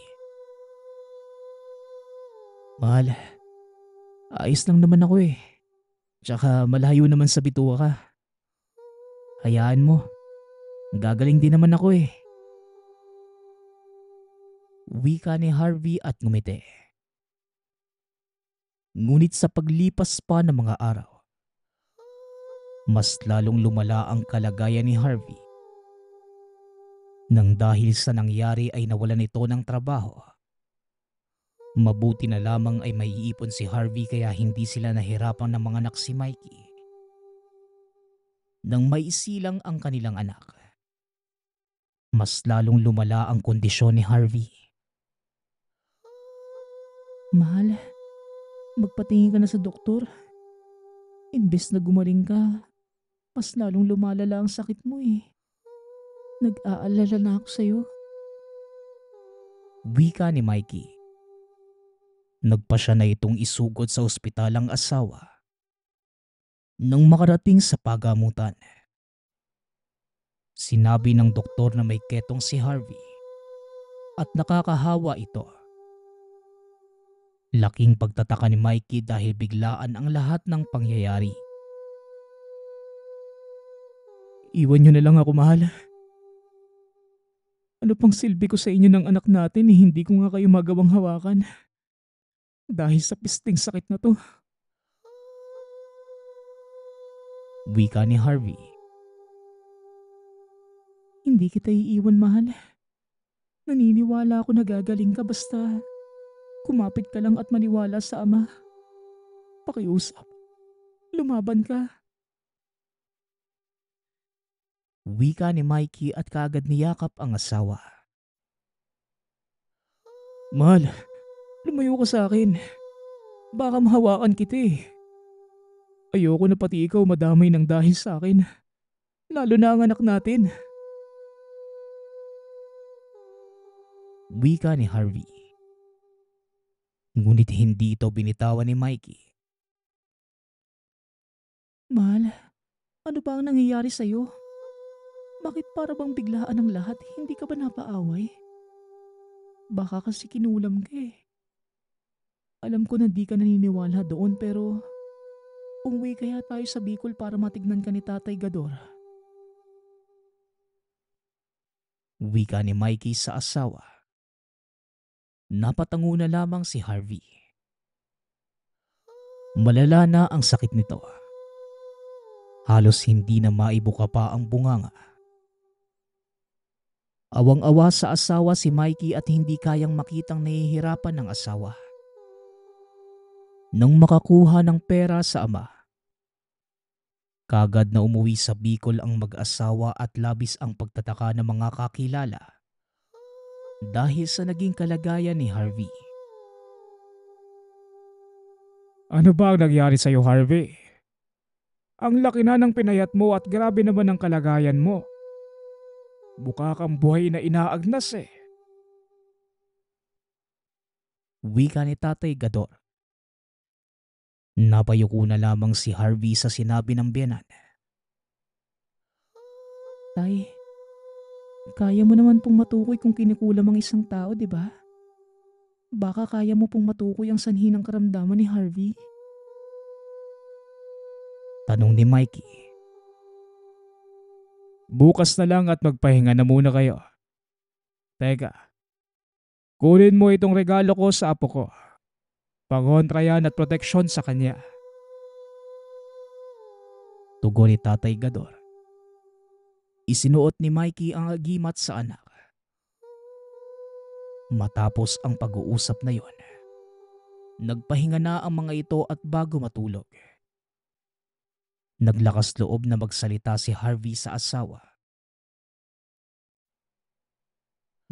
Mahal, Ayos lang naman ako eh. Tsaka malayo naman sa bituwa ka. Hayaan mo. Gagaling din naman ako eh. Wika ni Harvey at ngumiti. Ngunit sa paglipas pa ng mga araw, mas lalong lumala ang kalagayan ni Harvey. Nang dahil sa nangyari ay nawalan ito ng trabaho Mabuti na lamang ay maiipon si Harvey kaya hindi sila nahirapan ng mga anak si Mikey. Nang maisilang ang kanilang anak, mas lalong lumala ang kondisyon ni Harvey. Mahal, magpatingin ka na sa doktor. Imbes na gumaling ka, mas lalong lumalala ang sakit mo eh. Nag-aalala na ako sa'yo. Wika ni Mikey Nagpa siya na itong isugod sa ospital ang asawa. Nang makarating sa pagamutan, sinabi ng doktor na may ketong si Harvey at nakakahawa ito. Laking pagtataka ni Mikey dahil biglaan ang lahat ng pangyayari. Iwan nyo na lang ako mahal. Ano pang silbi ko sa inyo ng anak natin eh, hindi ko nga kayo magawang hawakan. Dahil sa pisting sakit na to. Wika ni Harvey. Hindi kita iiwan, mahal. Naniniwala ako na gagaling ka basta kumapit ka lang at maniwala sa ama. Pakiusap. Lumaban ka. Wika ni Mikey at kaagad niyakap ang asawa. Mahal, Lumayo ka sa akin. Baka mahawakan kita eh. Ayoko na pati ikaw madamay ng dahil sa akin. Lalo na ang anak natin. Wika ni Harvey. Ngunit hindi ito binitawan ni Mikey. Mahal, ano ba ang nangyayari sa'yo? Bakit para bang biglaan ang lahat, hindi ka ba napaaway? Baka kasi kinulam ka eh. Alam ko na di ka naniniwala doon pero umuwi kaya tayo sa Bicol para matignan ka ni Tatay Gador. Wika ni Mikey sa asawa. Napatango na lamang si Harvey. Malala na ang sakit nito. Halos hindi na maibuka pa ang bunganga. Awang-awa sa asawa si Mikey at hindi kayang makitang nahihirapan ng asawa nang makakuha ng pera sa ama. Kagad na umuwi sa Bicol ang mag-asawa at labis ang pagtataka ng mga kakilala dahil sa naging kalagayan ni Harvey. Ano ba ang nangyari sa iyo, Harvey? Ang laki na ng pinayat mo at grabe naman ang kalagayan mo. Mukha kang buhay na inaagnas eh. Wika ni Tatay Gador. Napayuko na lamang si Harvey sa sinabi ng biyanan. Tay, kaya mo naman pong matukoy kung kinikulam ang isang tao, di ba? Baka kaya mo pong matukoy ang sanhi ng karamdaman ni Harvey. Tanong ni Mikey. Bukas na lang at magpahinga na muna kayo. Teka, kunin mo itong regalo ko sa apo ko. Pangontra at proteksyon sa kanya. Tugon ni Tatay Gador. Isinuot ni Mikey ang agimat sa anak. Matapos ang pag-uusap na yon, nagpahinga na ang mga ito at bago matulog. Naglakas loob na magsalita si Harvey sa asawa.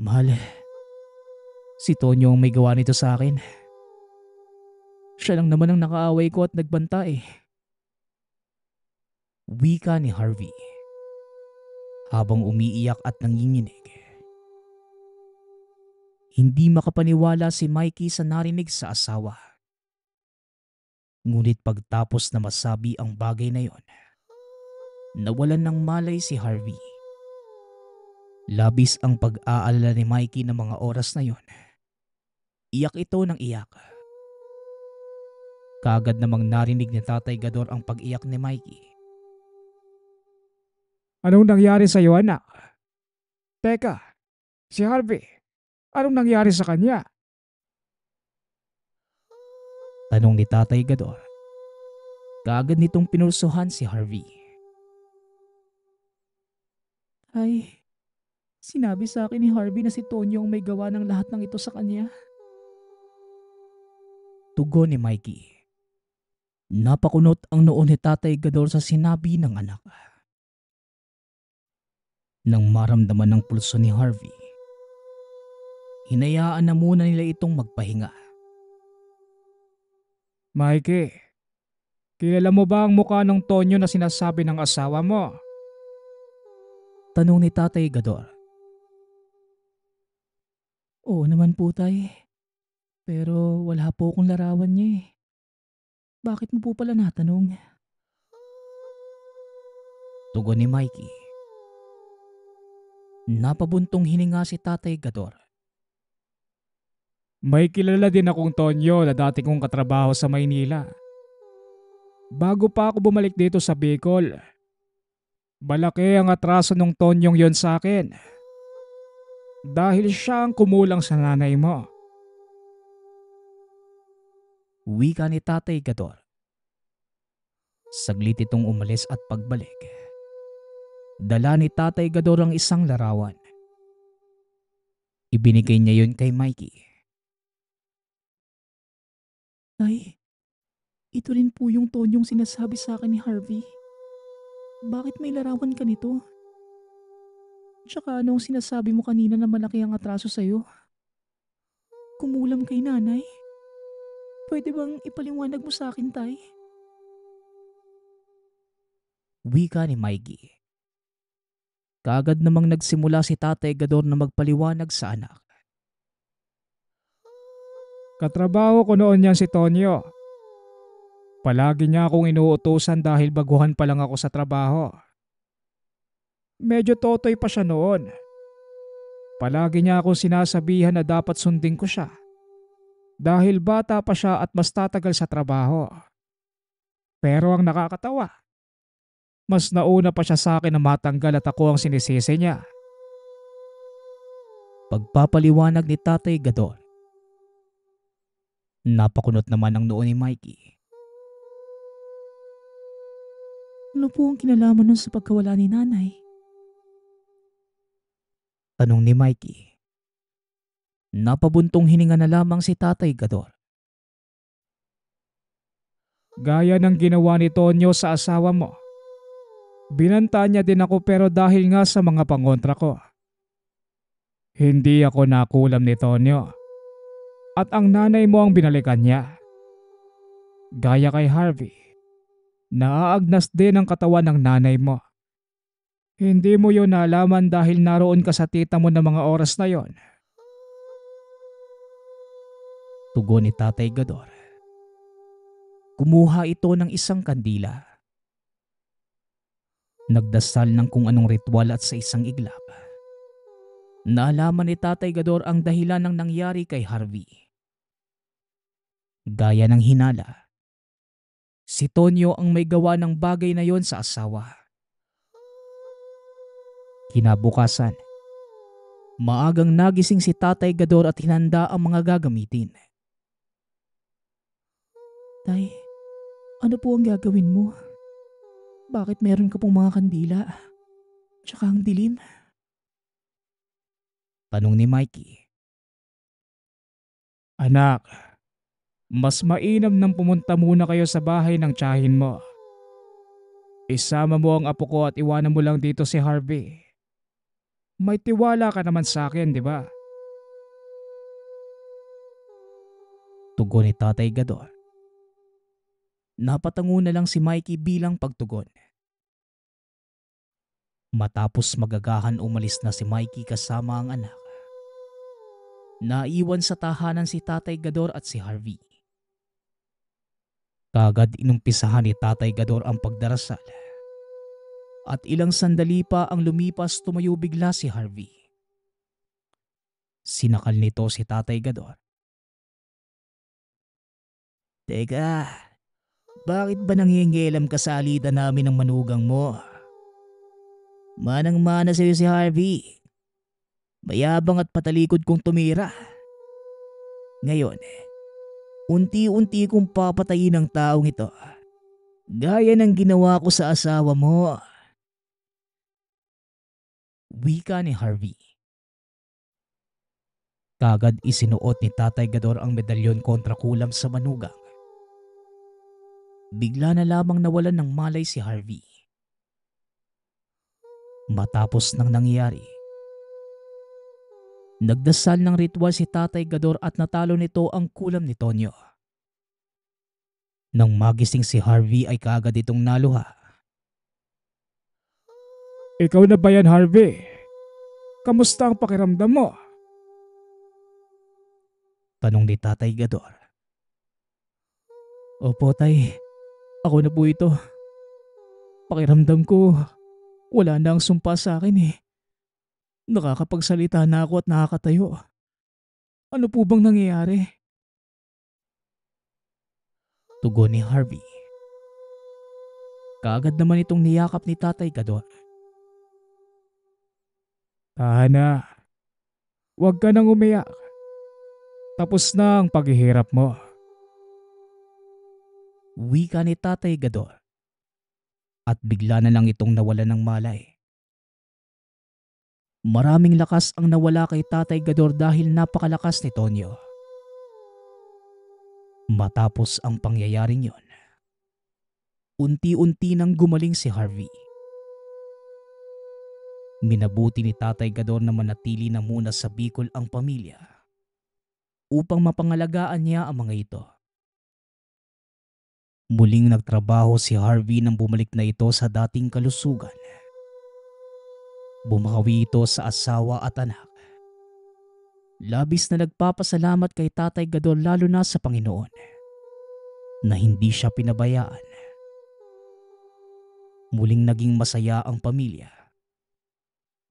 Mahal, si Tonyo ang may gawa nito sa akin. Siya lang naman ang nakaaway ko at nagbanta eh. Wika ni Harvey habang umiiyak at nanginginig. Hindi makapaniwala si Mikey sa narinig sa asawa. Ngunit pagtapos na masabi ang bagay na yon, nawalan ng malay si Harvey. Labis ang pag-aalala ni Mikey ng mga oras na yon. Iyak ito ng iyak. Kaagad namang narinig ni Tatay Gador ang pag-iyak ni Mikey. Anong nangyari sa iyo anak? Teka, si Harvey, anong nangyari sa kanya? Tanong ni Tatay Gador. Kaagad nitong pinursuhan si Harvey. Ay, sinabi sa akin ni Harvey na si Tonyo ang may gawa ng lahat ng ito sa kanya. Tugon ni Mikey. Napakunot ang noon ni Tatay Gador sa sinabi ng anak. Nang maramdaman ng pulso ni Harvey, hinayaan na muna nila itong magpahinga. Mikey, kilala mo ba ang mukha ng Tonyo na sinasabi ng asawa mo? Tanong ni Tatay Gador. Oo naman po tay, pero wala po akong larawan niya eh. Bakit mo po pala natanong? Tugon ni Mikey. Napabuntong hininga si Tatay Gador. May kilala din akong Tonyo na dati kong katrabaho sa Maynila. Bago pa ako bumalik dito sa Bicol, malaki ang atraso nung Tonyong yon sa akin. Dahil siya ang kumulang sa nanay mo. Wika ni Tatay Gador. Saglit itong umalis at pagbalik. Dala ni Tatay Gador ang isang larawan. Ibinigay niya yon kay Mikey. Tay, ito rin po yung tonyong sinasabi sa akin ni Harvey. Bakit may larawan ka nito? Tsaka anong sinasabi mo kanina na malaki ang atraso sa'yo? Kumulam kay nanay? Pwede bang ipaliwanag mo sa akin, Tay? Wika ni Mikey. Kagad namang nagsimula si Tatay Gador na magpaliwanag sa anak. Katrabaho ko noon yan si Tonyo. Palagi niya akong inuutosan dahil baguhan pa lang ako sa trabaho. Medyo totoy pa siya noon. Palagi niya akong sinasabihan na dapat sundin ko siya dahil bata pa siya at mas tatagal sa trabaho. Pero ang nakakatawa, mas nauna pa siya sa akin na matanggal at ako ang sinisisi niya. Pagpapaliwanag ni Tatay Gadol. Napakunot naman ang noon ni Mikey. Ano po ang kinalaman nun sa pagkawala ni nanay? Tanong ni Mikey. Napabuntong hininga na lamang si Tatay Gador. Gaya ng ginawa ni Tonyo sa asawa mo. Binanta niya din ako pero dahil nga sa mga pangontra ko. Hindi ako nakulam ni Tonyo. At ang nanay mo ang binalikan niya. Gaya kay Harvey, naaagnas din ang katawan ng nanay mo. Hindi mo yun nalaman dahil naroon ka sa tita mo ng mga oras na yon. Tugon ni Tatay Gador. Kumuha ito ng isang kandila. Nagdasal ng kung anong ritual at sa isang iglap. Naalaman ni Tatay Gador ang dahilan ng nangyari kay Harvey. Gaya ng hinala, si Tonyo ang may gawa ng bagay na yon sa asawa. Kinabukasan, maagang nagising si Tatay Gador at hinanda ang mga gagamitin. Tay, ano po ang gagawin mo? Bakit meron ka pong mga kandila? Tsaka ang dilim? Tanong ni Mikey. Anak, mas mainam nang pumunta muna kayo sa bahay ng tsahin mo. Isama mo ang apo ko at iwanan mo lang dito si Harvey. May tiwala ka naman sa akin, di ba? Tugon ni Tatay Gador napatango na lang si Mikey bilang pagtugon. Matapos magagahan umalis na si Mikey kasama ang anak. Naiwan sa tahanan si Tatay Gador at si Harvey. Kagad inumpisahan ni Tatay Gador ang pagdarasal. At ilang sandali pa ang lumipas tumayo bigla si Harvey. Sinakal nito si Tatay Gador. Teka, bakit ba nangingilam ka sa alitan namin ng manugang mo? Manang-mana sa'yo si Harvey. Mayabang at patalikod kong tumira. Ngayon, unti-unti kong papatayin ang taong ito. Gaya ng ginawa ko sa asawa mo. Wika ni Harvey. Kagad isinuot ni Tatay Gador ang medalyon kontra kulam sa manugang Bigla na lamang nawalan ng malay si Harvey. Matapos nang nangyari, nagdasal ng ritual si Tatay Gador at natalo nito ang kulam ni Tonyo. Nang magising si Harvey ay kaagad itong naluha. Ikaw na ba yan, Harvey? Kamusta ang pakiramdam mo? Tanong ni Tatay Gador. Opo, Tay. Ako na po ito. Pakiramdam ko, wala na ang sumpa sa akin eh. Nakakapagsalita na ako at nakakatayo. Ano po bang nangyayari? Tugon ni Harvey. Kaagad naman itong niyakap ni Tatay Kador. Tahana, huwag ka nang umiyak. Tapos na ang paghihirap mo wika ni Tatay Gador. At bigla na lang itong nawala ng malay. Maraming lakas ang nawala kay Tatay Gador dahil napakalakas ni Tonyo. Matapos ang pangyayaring yon, unti-unti nang gumaling si Harvey. Minabuti ni Tatay Gador na manatili na muna sa Bicol ang pamilya upang mapangalagaan niya ang mga ito. Muling nagtrabaho si Harvey nang bumalik na ito sa dating kalusugan. Bumawi ito sa asawa at anak. Labis na nagpapasalamat kay Tatay Gadol lalo na sa Panginoon na hindi siya pinabayaan. Muling naging masaya ang pamilya.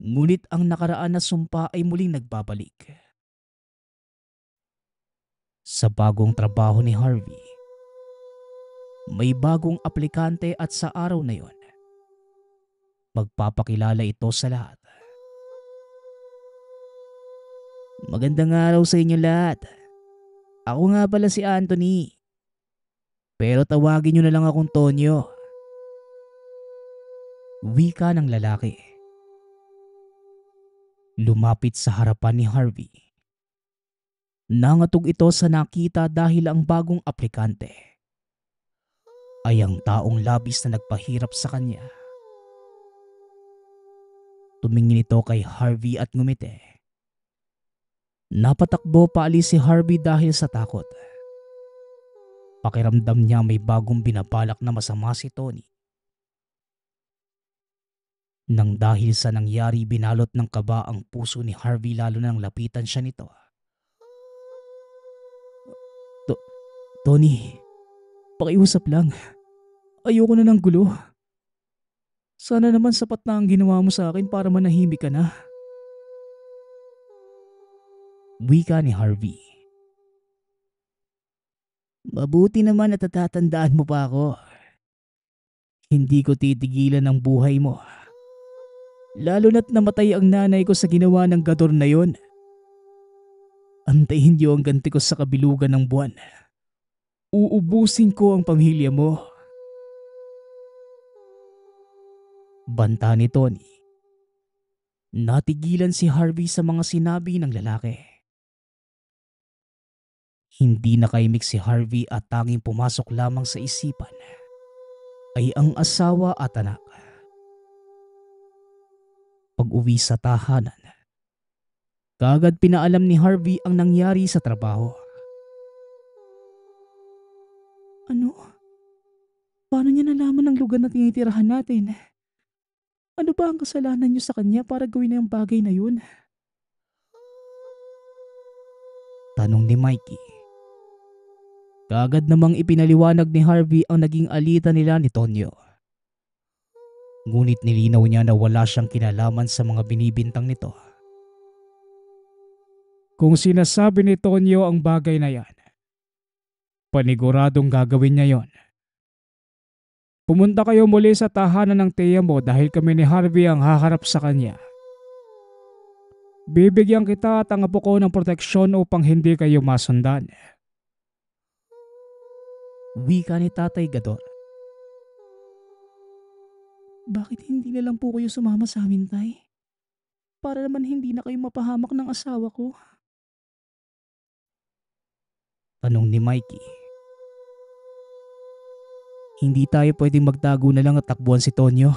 Ngunit ang nakaraan na sumpa ay muling nagbabalik. Sa bagong trabaho ni Harvey, may bagong aplikante at sa araw na yon, magpapakilala ito sa lahat. Magandang araw sa inyo lahat. Ako nga pala si Anthony. Pero tawagin nyo na lang akong Tonyo. Wika ng lalaki. Lumapit sa harapan ni Harvey. Nangatog ito sa nakita dahil ang bagong aplikante ay ang taong labis na nagpahirap sa kanya. Tumingin ito kay Harvey at ngumiti. Napatakbo paalis si Harvey dahil sa takot. Pakiramdam niya may bagong binabalak na masama si Tony. Nang dahil sa nangyari binalot ng kaba ang puso ni Harvey lalo nang lapitan siya nito. Tony, pakiusap lang. Ayoko na ng gulo. Sana naman sapat na ang ginawa mo sa akin para manahimik ka na. Wika ni Harvey. Mabuti naman at tatatandaan mo pa ako. Hindi ko titigilan ang buhay mo. Lalo na't namatay ang nanay ko sa ginawa ng gador na yon. Antayin niyo ang ganti ko sa kabilugan ng buwan. Uubusin ko ang pamilya mo. Banta ni Tony. Natigilan si Harvey sa mga sinabi ng lalaki. Hindi nakaimik si Harvey at tanging pumasok lamang sa isipan ay ang asawa at anak. Pag-uwi sa tahanan, kagad pinaalam ni Harvey ang nangyari sa trabaho. Ano? Paano niya nalaman ang lugar na tinitirahan natin? Ano ba ang kasalanan niyo sa kanya para gawin na yung bagay na yun? Tanong ni Mikey. Kagad namang ipinaliwanag ni Harvey ang naging alita nila ni Tonyo. Ngunit nilinaw niya na wala siyang kinalaman sa mga binibintang nito. Kung sinasabi ni Tonyo ang bagay na yan, paniguradong gagawin niya yon. Pumunta kayo muli sa tahanan ng teya mo dahil kami ni Harvey ang haharap sa kanya. Bibigyan kita at ang apo ko ng proteksyon upang hindi kayo masundan. Wika ni Tatay Gador. Bakit hindi na lang po kayo sumama sa amin, Tay? Para naman hindi na kayo mapahamak ng asawa ko. Tanong ni Mikey. Hindi tayo pwedeng magtago na lang at takbuhan si Tonyo.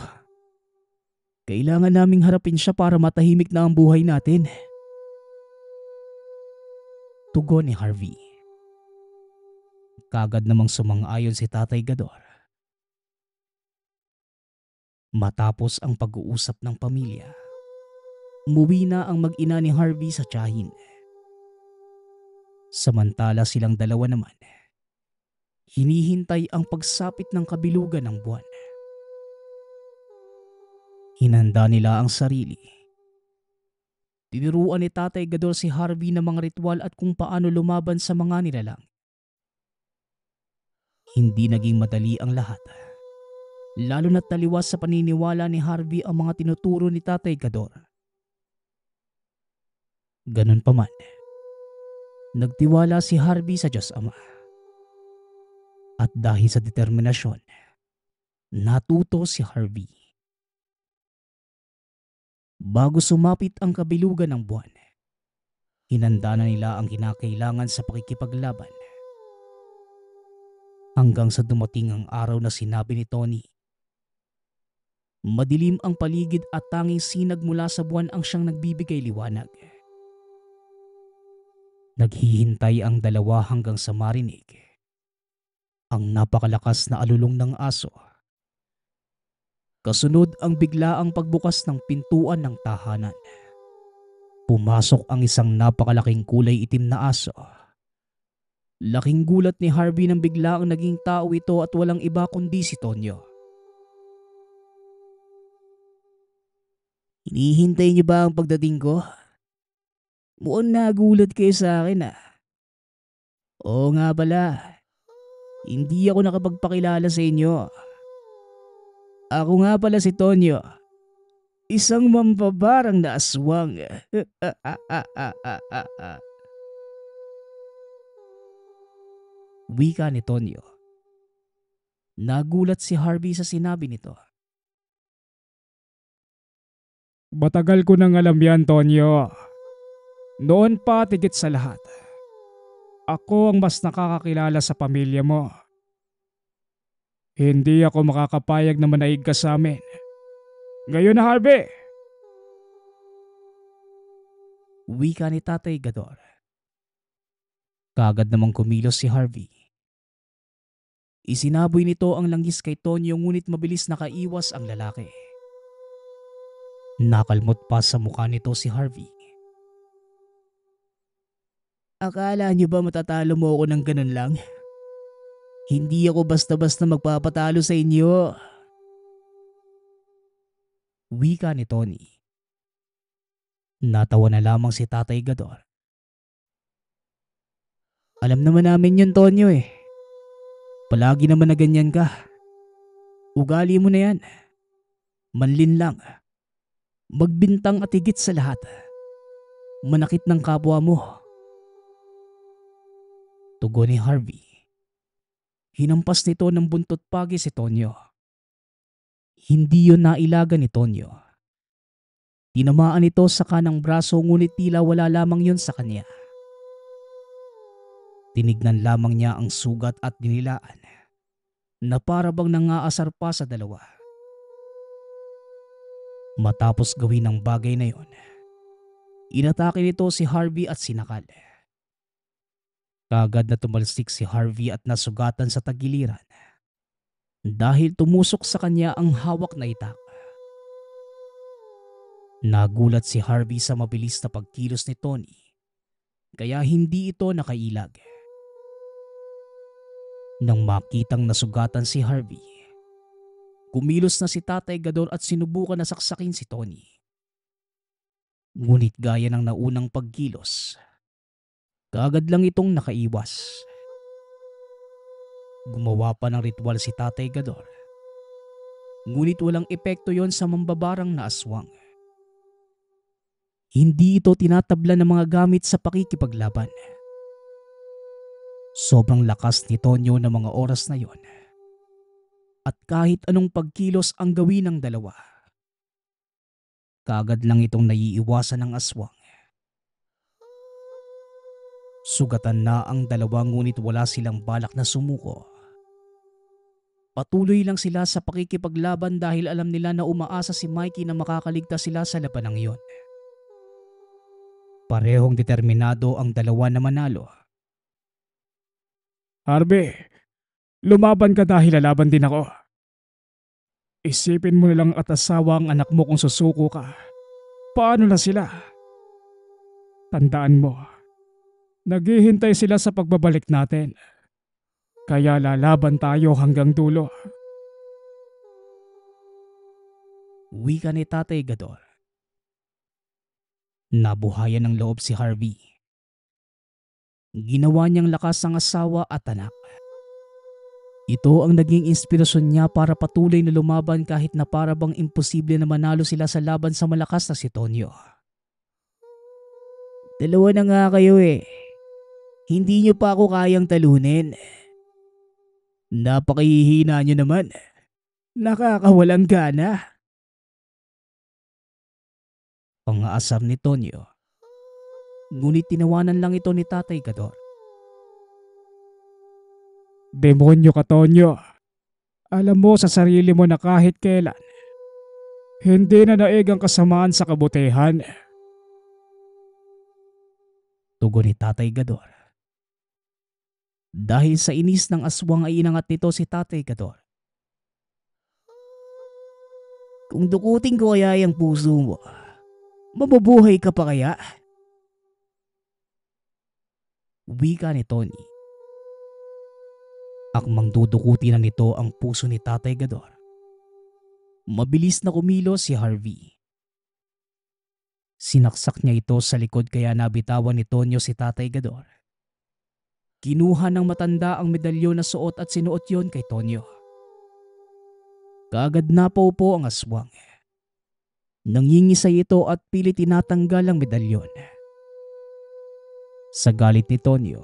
Kailangan naming harapin siya para matahimik na ang buhay natin. Tugon ni Harvey. Kagad namang sumang-ayon si Tatay Gador. Matapos ang pag-uusap ng pamilya, umuwi na ang mag-ina ni Harvey sa tiyahin. Samantala silang dalawa naman hinihintay ang pagsapit ng kabilugan ng buwan. Hinanda nila ang sarili. Tinuruan ni Tatay Gador si Harvey ng mga ritual at kung paano lumaban sa mga nilalang. Hindi naging madali ang lahat. Lalo na't taliwas sa paniniwala ni Harvey ang mga tinuturo ni Tatay Gador. Ganun pa man, nagtiwala si Harvey sa Diyos Ama at dahil sa determinasyon, natuto si Harvey. Bago sumapit ang kabilugan ng buwan, hinanda na nila ang kinakailangan sa pakikipaglaban. Hanggang sa dumating ang araw na sinabi ni Tony. Madilim ang paligid at tanging sinag mula sa buwan ang siyang nagbibigay liwanag. Naghihintay ang dalawa hanggang sa marinig ang napakalakas na alulong ng aso. Kasunod ang biglaang pagbukas ng pintuan ng tahanan. Pumasok ang isang napakalaking kulay itim na aso. Laking gulat ni Harvey nang bigla ang naging tao ito at walang iba kundi si Tonyo. Hinihintay niyo ba ang pagdating ko? Mukhang nagulat kayo sa akin ah. Oo nga pala, hindi ako nakapagpakilala sa inyo. Ako nga pala si Tonyo. Isang mampabarang na aswang. Wika ni Tonyo. Nagulat si Harvey sa sinabi nito. Matagal ko nang alam yan, Tonyo. Noon pa tigit sa lahat. Ako ang mas nakakakilala sa pamilya mo. Hindi ako makakapayag na manaig ka sa amin. Ngayon na Harvey! Wika ni Tatay Gador. Kagad namang kumilos si Harvey. Isinaboy nito ang langis kay Tonyo ngunit mabilis nakaiwas ang lalaki. Nakalmot pa sa mukha nito si Harvey. Akala niyo ba matatalo mo ako ng ganun lang? Hindi ako basta-basta magpapatalo sa inyo. Wika ni Tony. Natawa na lamang si Tatay Gador. Alam naman namin yun, Tonyo eh. Palagi naman na ganyan ka. Ugali mo na yan. Manlin lang. Magbintang at higit sa lahat. Manakit ng kapwa mo tugon ni Harvey. Hinampas nito ng buntot pagi si Tonyo. Hindi yon nailaga ni Tonyo. Tinamaan ito sa kanang braso ngunit tila wala lamang yon sa kanya. Tinignan lamang niya ang sugat at dinilaan na parabang nangaasar pa sa dalawa. Matapos gawin ang bagay na yon, inatake nito si Harvey at sinakal. Kagad na tumalsik si Harvey at nasugatan sa tagiliran. Dahil tumusok sa kanya ang hawak na itak. Nagulat si Harvey sa mabilis na pagkilos ni Tony. Kaya hindi ito nakailag. Nang makitang nasugatan si Harvey, kumilos na si Tatay Gador at sinubukan na saksakin si Tony. Ngunit gaya ng naunang pagkilos, Kaagad lang itong nakaiwas. Gumawa pa ng ritual si Tatay Gador. Ngunit walang epekto yon sa mambabarang na aswang. Hindi ito tinatabla ng mga gamit sa pakikipaglaban. Sobrang lakas ni Tonyo ng mga oras na yon. At kahit anong pagkilos ang gawin ng dalawa, kagad lang itong naiiwasan ng aswang. Sugatan na ang dalawa ngunit wala silang balak na sumuko. Patuloy lang sila sa pakikipaglaban dahil alam nila na umaasa si Mikey na makakaligtas sila sa laban ng iyon. Parehong determinado ang dalawa na manalo. Harvey, lumaban ka dahil lalaban din ako. Isipin mo na lang at asawa ang anak mo kung susuko ka. Paano na sila? Tandaan mo, Naghihintay sila sa pagbabalik natin. Kaya lalaban tayo hanggang dulo. Wika ni Tatay Gador. Nabuhayan ng loob si Harvey. Ginawa niyang lakas ang asawa at anak. Ito ang naging inspirasyon niya para patuloy na lumaban kahit na para imposible na manalo sila sa laban sa malakas na si Tonyo. Dalawa na nga kayo eh. Hindi niyo pa ako kayang talunin. Napakihihina niyo naman. Nakakawalang gana. Pangaasar ni Tonyo. Ngunit tinawanan lang ito ni Tatay Gador. Demonyo ka, Tonyo. Alam mo sa sarili mo na kahit kailan, hindi na naig ang kasamaan sa kabutihan. Tugon ni Tatay Gador. Dahil sa inis ng aswang ay inangat nito si Tatay Gador. Kung dukutin ko kaya ang puso mo, mabubuhay ka pa kaya? Wika ni Tony. Akmang dudukuti na nito ang puso ni Tatay Gador. Mabilis na kumilos si Harvey. Sinaksak niya ito sa likod kaya nabitawan ni Tonyo si Tatay Gador. Kinuha ng matanda ang medalyon na suot at sinuot yon kay Tonyo. Kagad na paupo ang aswang. Nangingisay ito at pili tinatanggal ang medalyon. Sa galit ni Tonyo,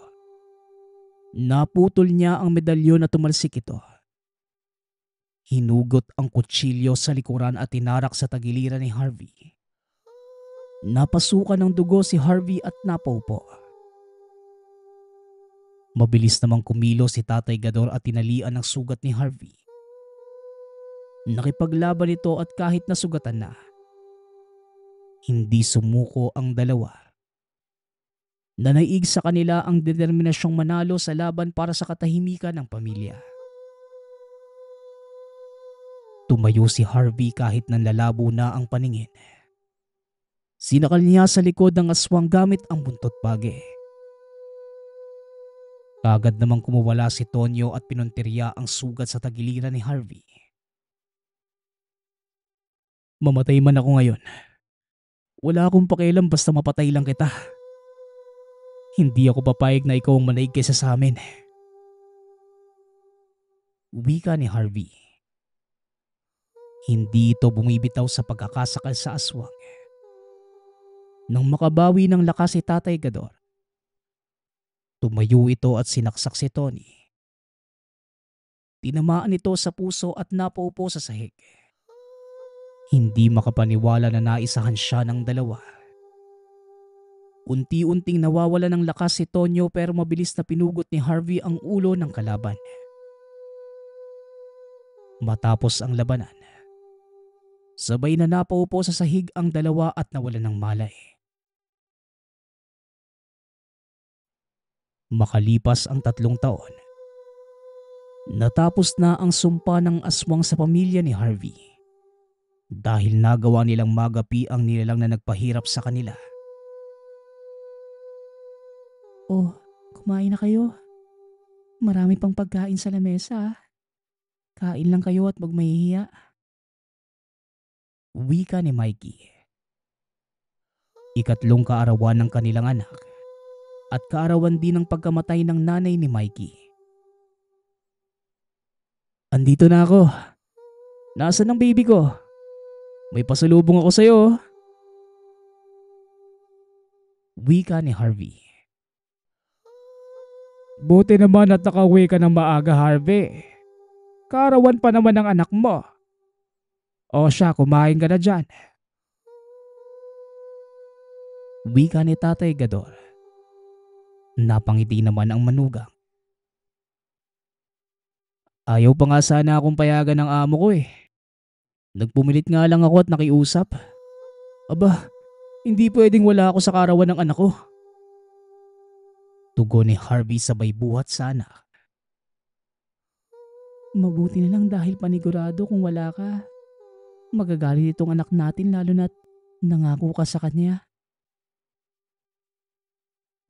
naputol niya ang medalyon na tumalsik ito. Hinugot ang kutsilyo sa likuran at tinarak sa tagiliran ni Harvey. Napasukan ng dugo si Harvey at napaupo. Mabilis namang kumilo si Tatay Gador at tinalian ng sugat ni Harvey. Nakipaglaban ito at kahit nasugatan na, hindi sumuko ang dalawa. Nanaig sa kanila ang determinasyong manalo sa laban para sa katahimikan ng pamilya. Tumayo si Harvey kahit nanlalabo na ang paningin. Sinakal niya sa likod ng aswang gamit ang buntot page. Kagad namang kumuwala si Tonyo at pinunteriya ang sugat sa tagiliran ni Harvey. Mamatay man ako ngayon. Wala akong pakialam basta mapatay lang kita. Hindi ako papayag na ikaw ang manaig kaysa sa amin. Wika ni Harvey. Hindi ito bumibitaw sa pagkakasakal sa aswang. Nang makabawi ng lakas si Tatay Gador, Tumayo ito at sinaksak si Tony. Tinamaan ito sa puso at napaupo sa sahig. Hindi makapaniwala na naisahan siya ng dalawa. Unti-unting nawawala ng lakas si Tonyo pero mabilis na pinugot ni Harvey ang ulo ng kalaban. Matapos ang labanan, sabay na napaupo sa sahig ang dalawa at nawala ng malay. Makalipas ang tatlong taon, natapos na ang sumpa ng aswang sa pamilya ni Harvey. Dahil nagawa nilang magapi ang nilalang na nagpahirap sa kanila. Oh, kumain na kayo. Marami pang pagkain sa lamesa. Ah. Kain lang kayo at magmahihiya. Wika ni Mikey. Ikatlong kaarawan ng kanilang anak at kaarawan din ng pagkamatay ng nanay ni Mikey. Andito na ako. Nasaan ang baby ko? May pasalubong ako sa'yo. Oh. Wika ni Harvey. Buti naman at nakauwi ka ng maaga, Harvey. Karawan pa naman ang anak mo. O siya, kumain ka na dyan. Wika ni Tatay Gador. Napangiti naman ang manugang. Ayaw pa nga sana akong payagan ng amo ko eh. Nagpumilit nga lang ako at nakiusap. Aba, hindi pwedeng wala ako sa karawan ng anak ko. Tugo ni Harvey sabay buhat sana. Mabuti na lang dahil panigurado kung wala ka. Magagalit itong anak natin lalo na't nangako ka sa kanya.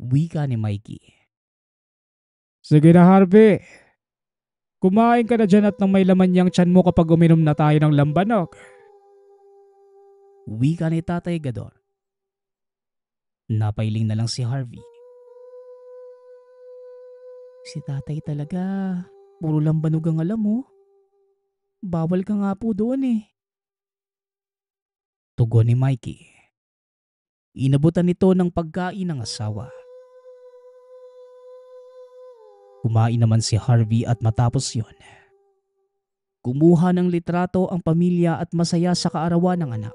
Wika ni Mikey. Sige na Harvey. Kumain ka na dyan at nang may laman niyang tiyan mo kapag uminom na tayo ng lambanok. Wika ni Tatay Gador. Napailing na lang si Harvey. Si tatay talaga, puro lambanog ang alam mo. Oh. Bawal ka nga po doon eh. Tugon ni Mikey. Inabutan ito ng pagkain ng asawa. Kumain naman si Harvey at matapos yun. Kumuha ng litrato ang pamilya at masaya sa kaarawan ng anak.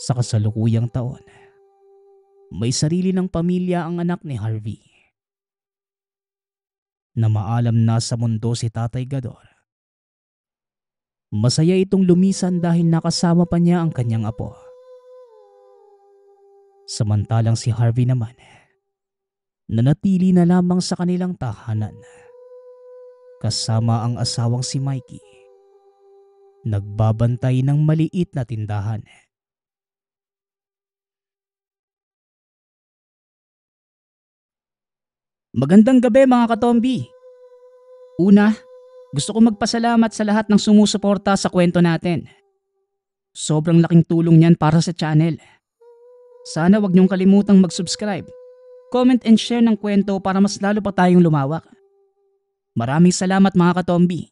Sa kasalukuyang taon, may sarili ng pamilya ang anak ni Harvey. Na maalam na sa mundo si Tatay Gador. Masaya itong lumisan dahil nakasama pa niya ang kanyang apo. Samantalang si Harvey naman, nanatili na lamang sa kanilang tahanan. Kasama ang asawang si Mikey. Nagbabantay ng maliit na tindahan. Magandang gabi mga katombi. Una, gusto ko magpasalamat sa lahat ng sumusuporta sa kwento natin. Sobrang laking tulong niyan para sa channel. Sana wag niyong kalimutang mag-subscribe comment and share ng kwento para mas lalo pa tayong lumawak. Maraming salamat mga katombi.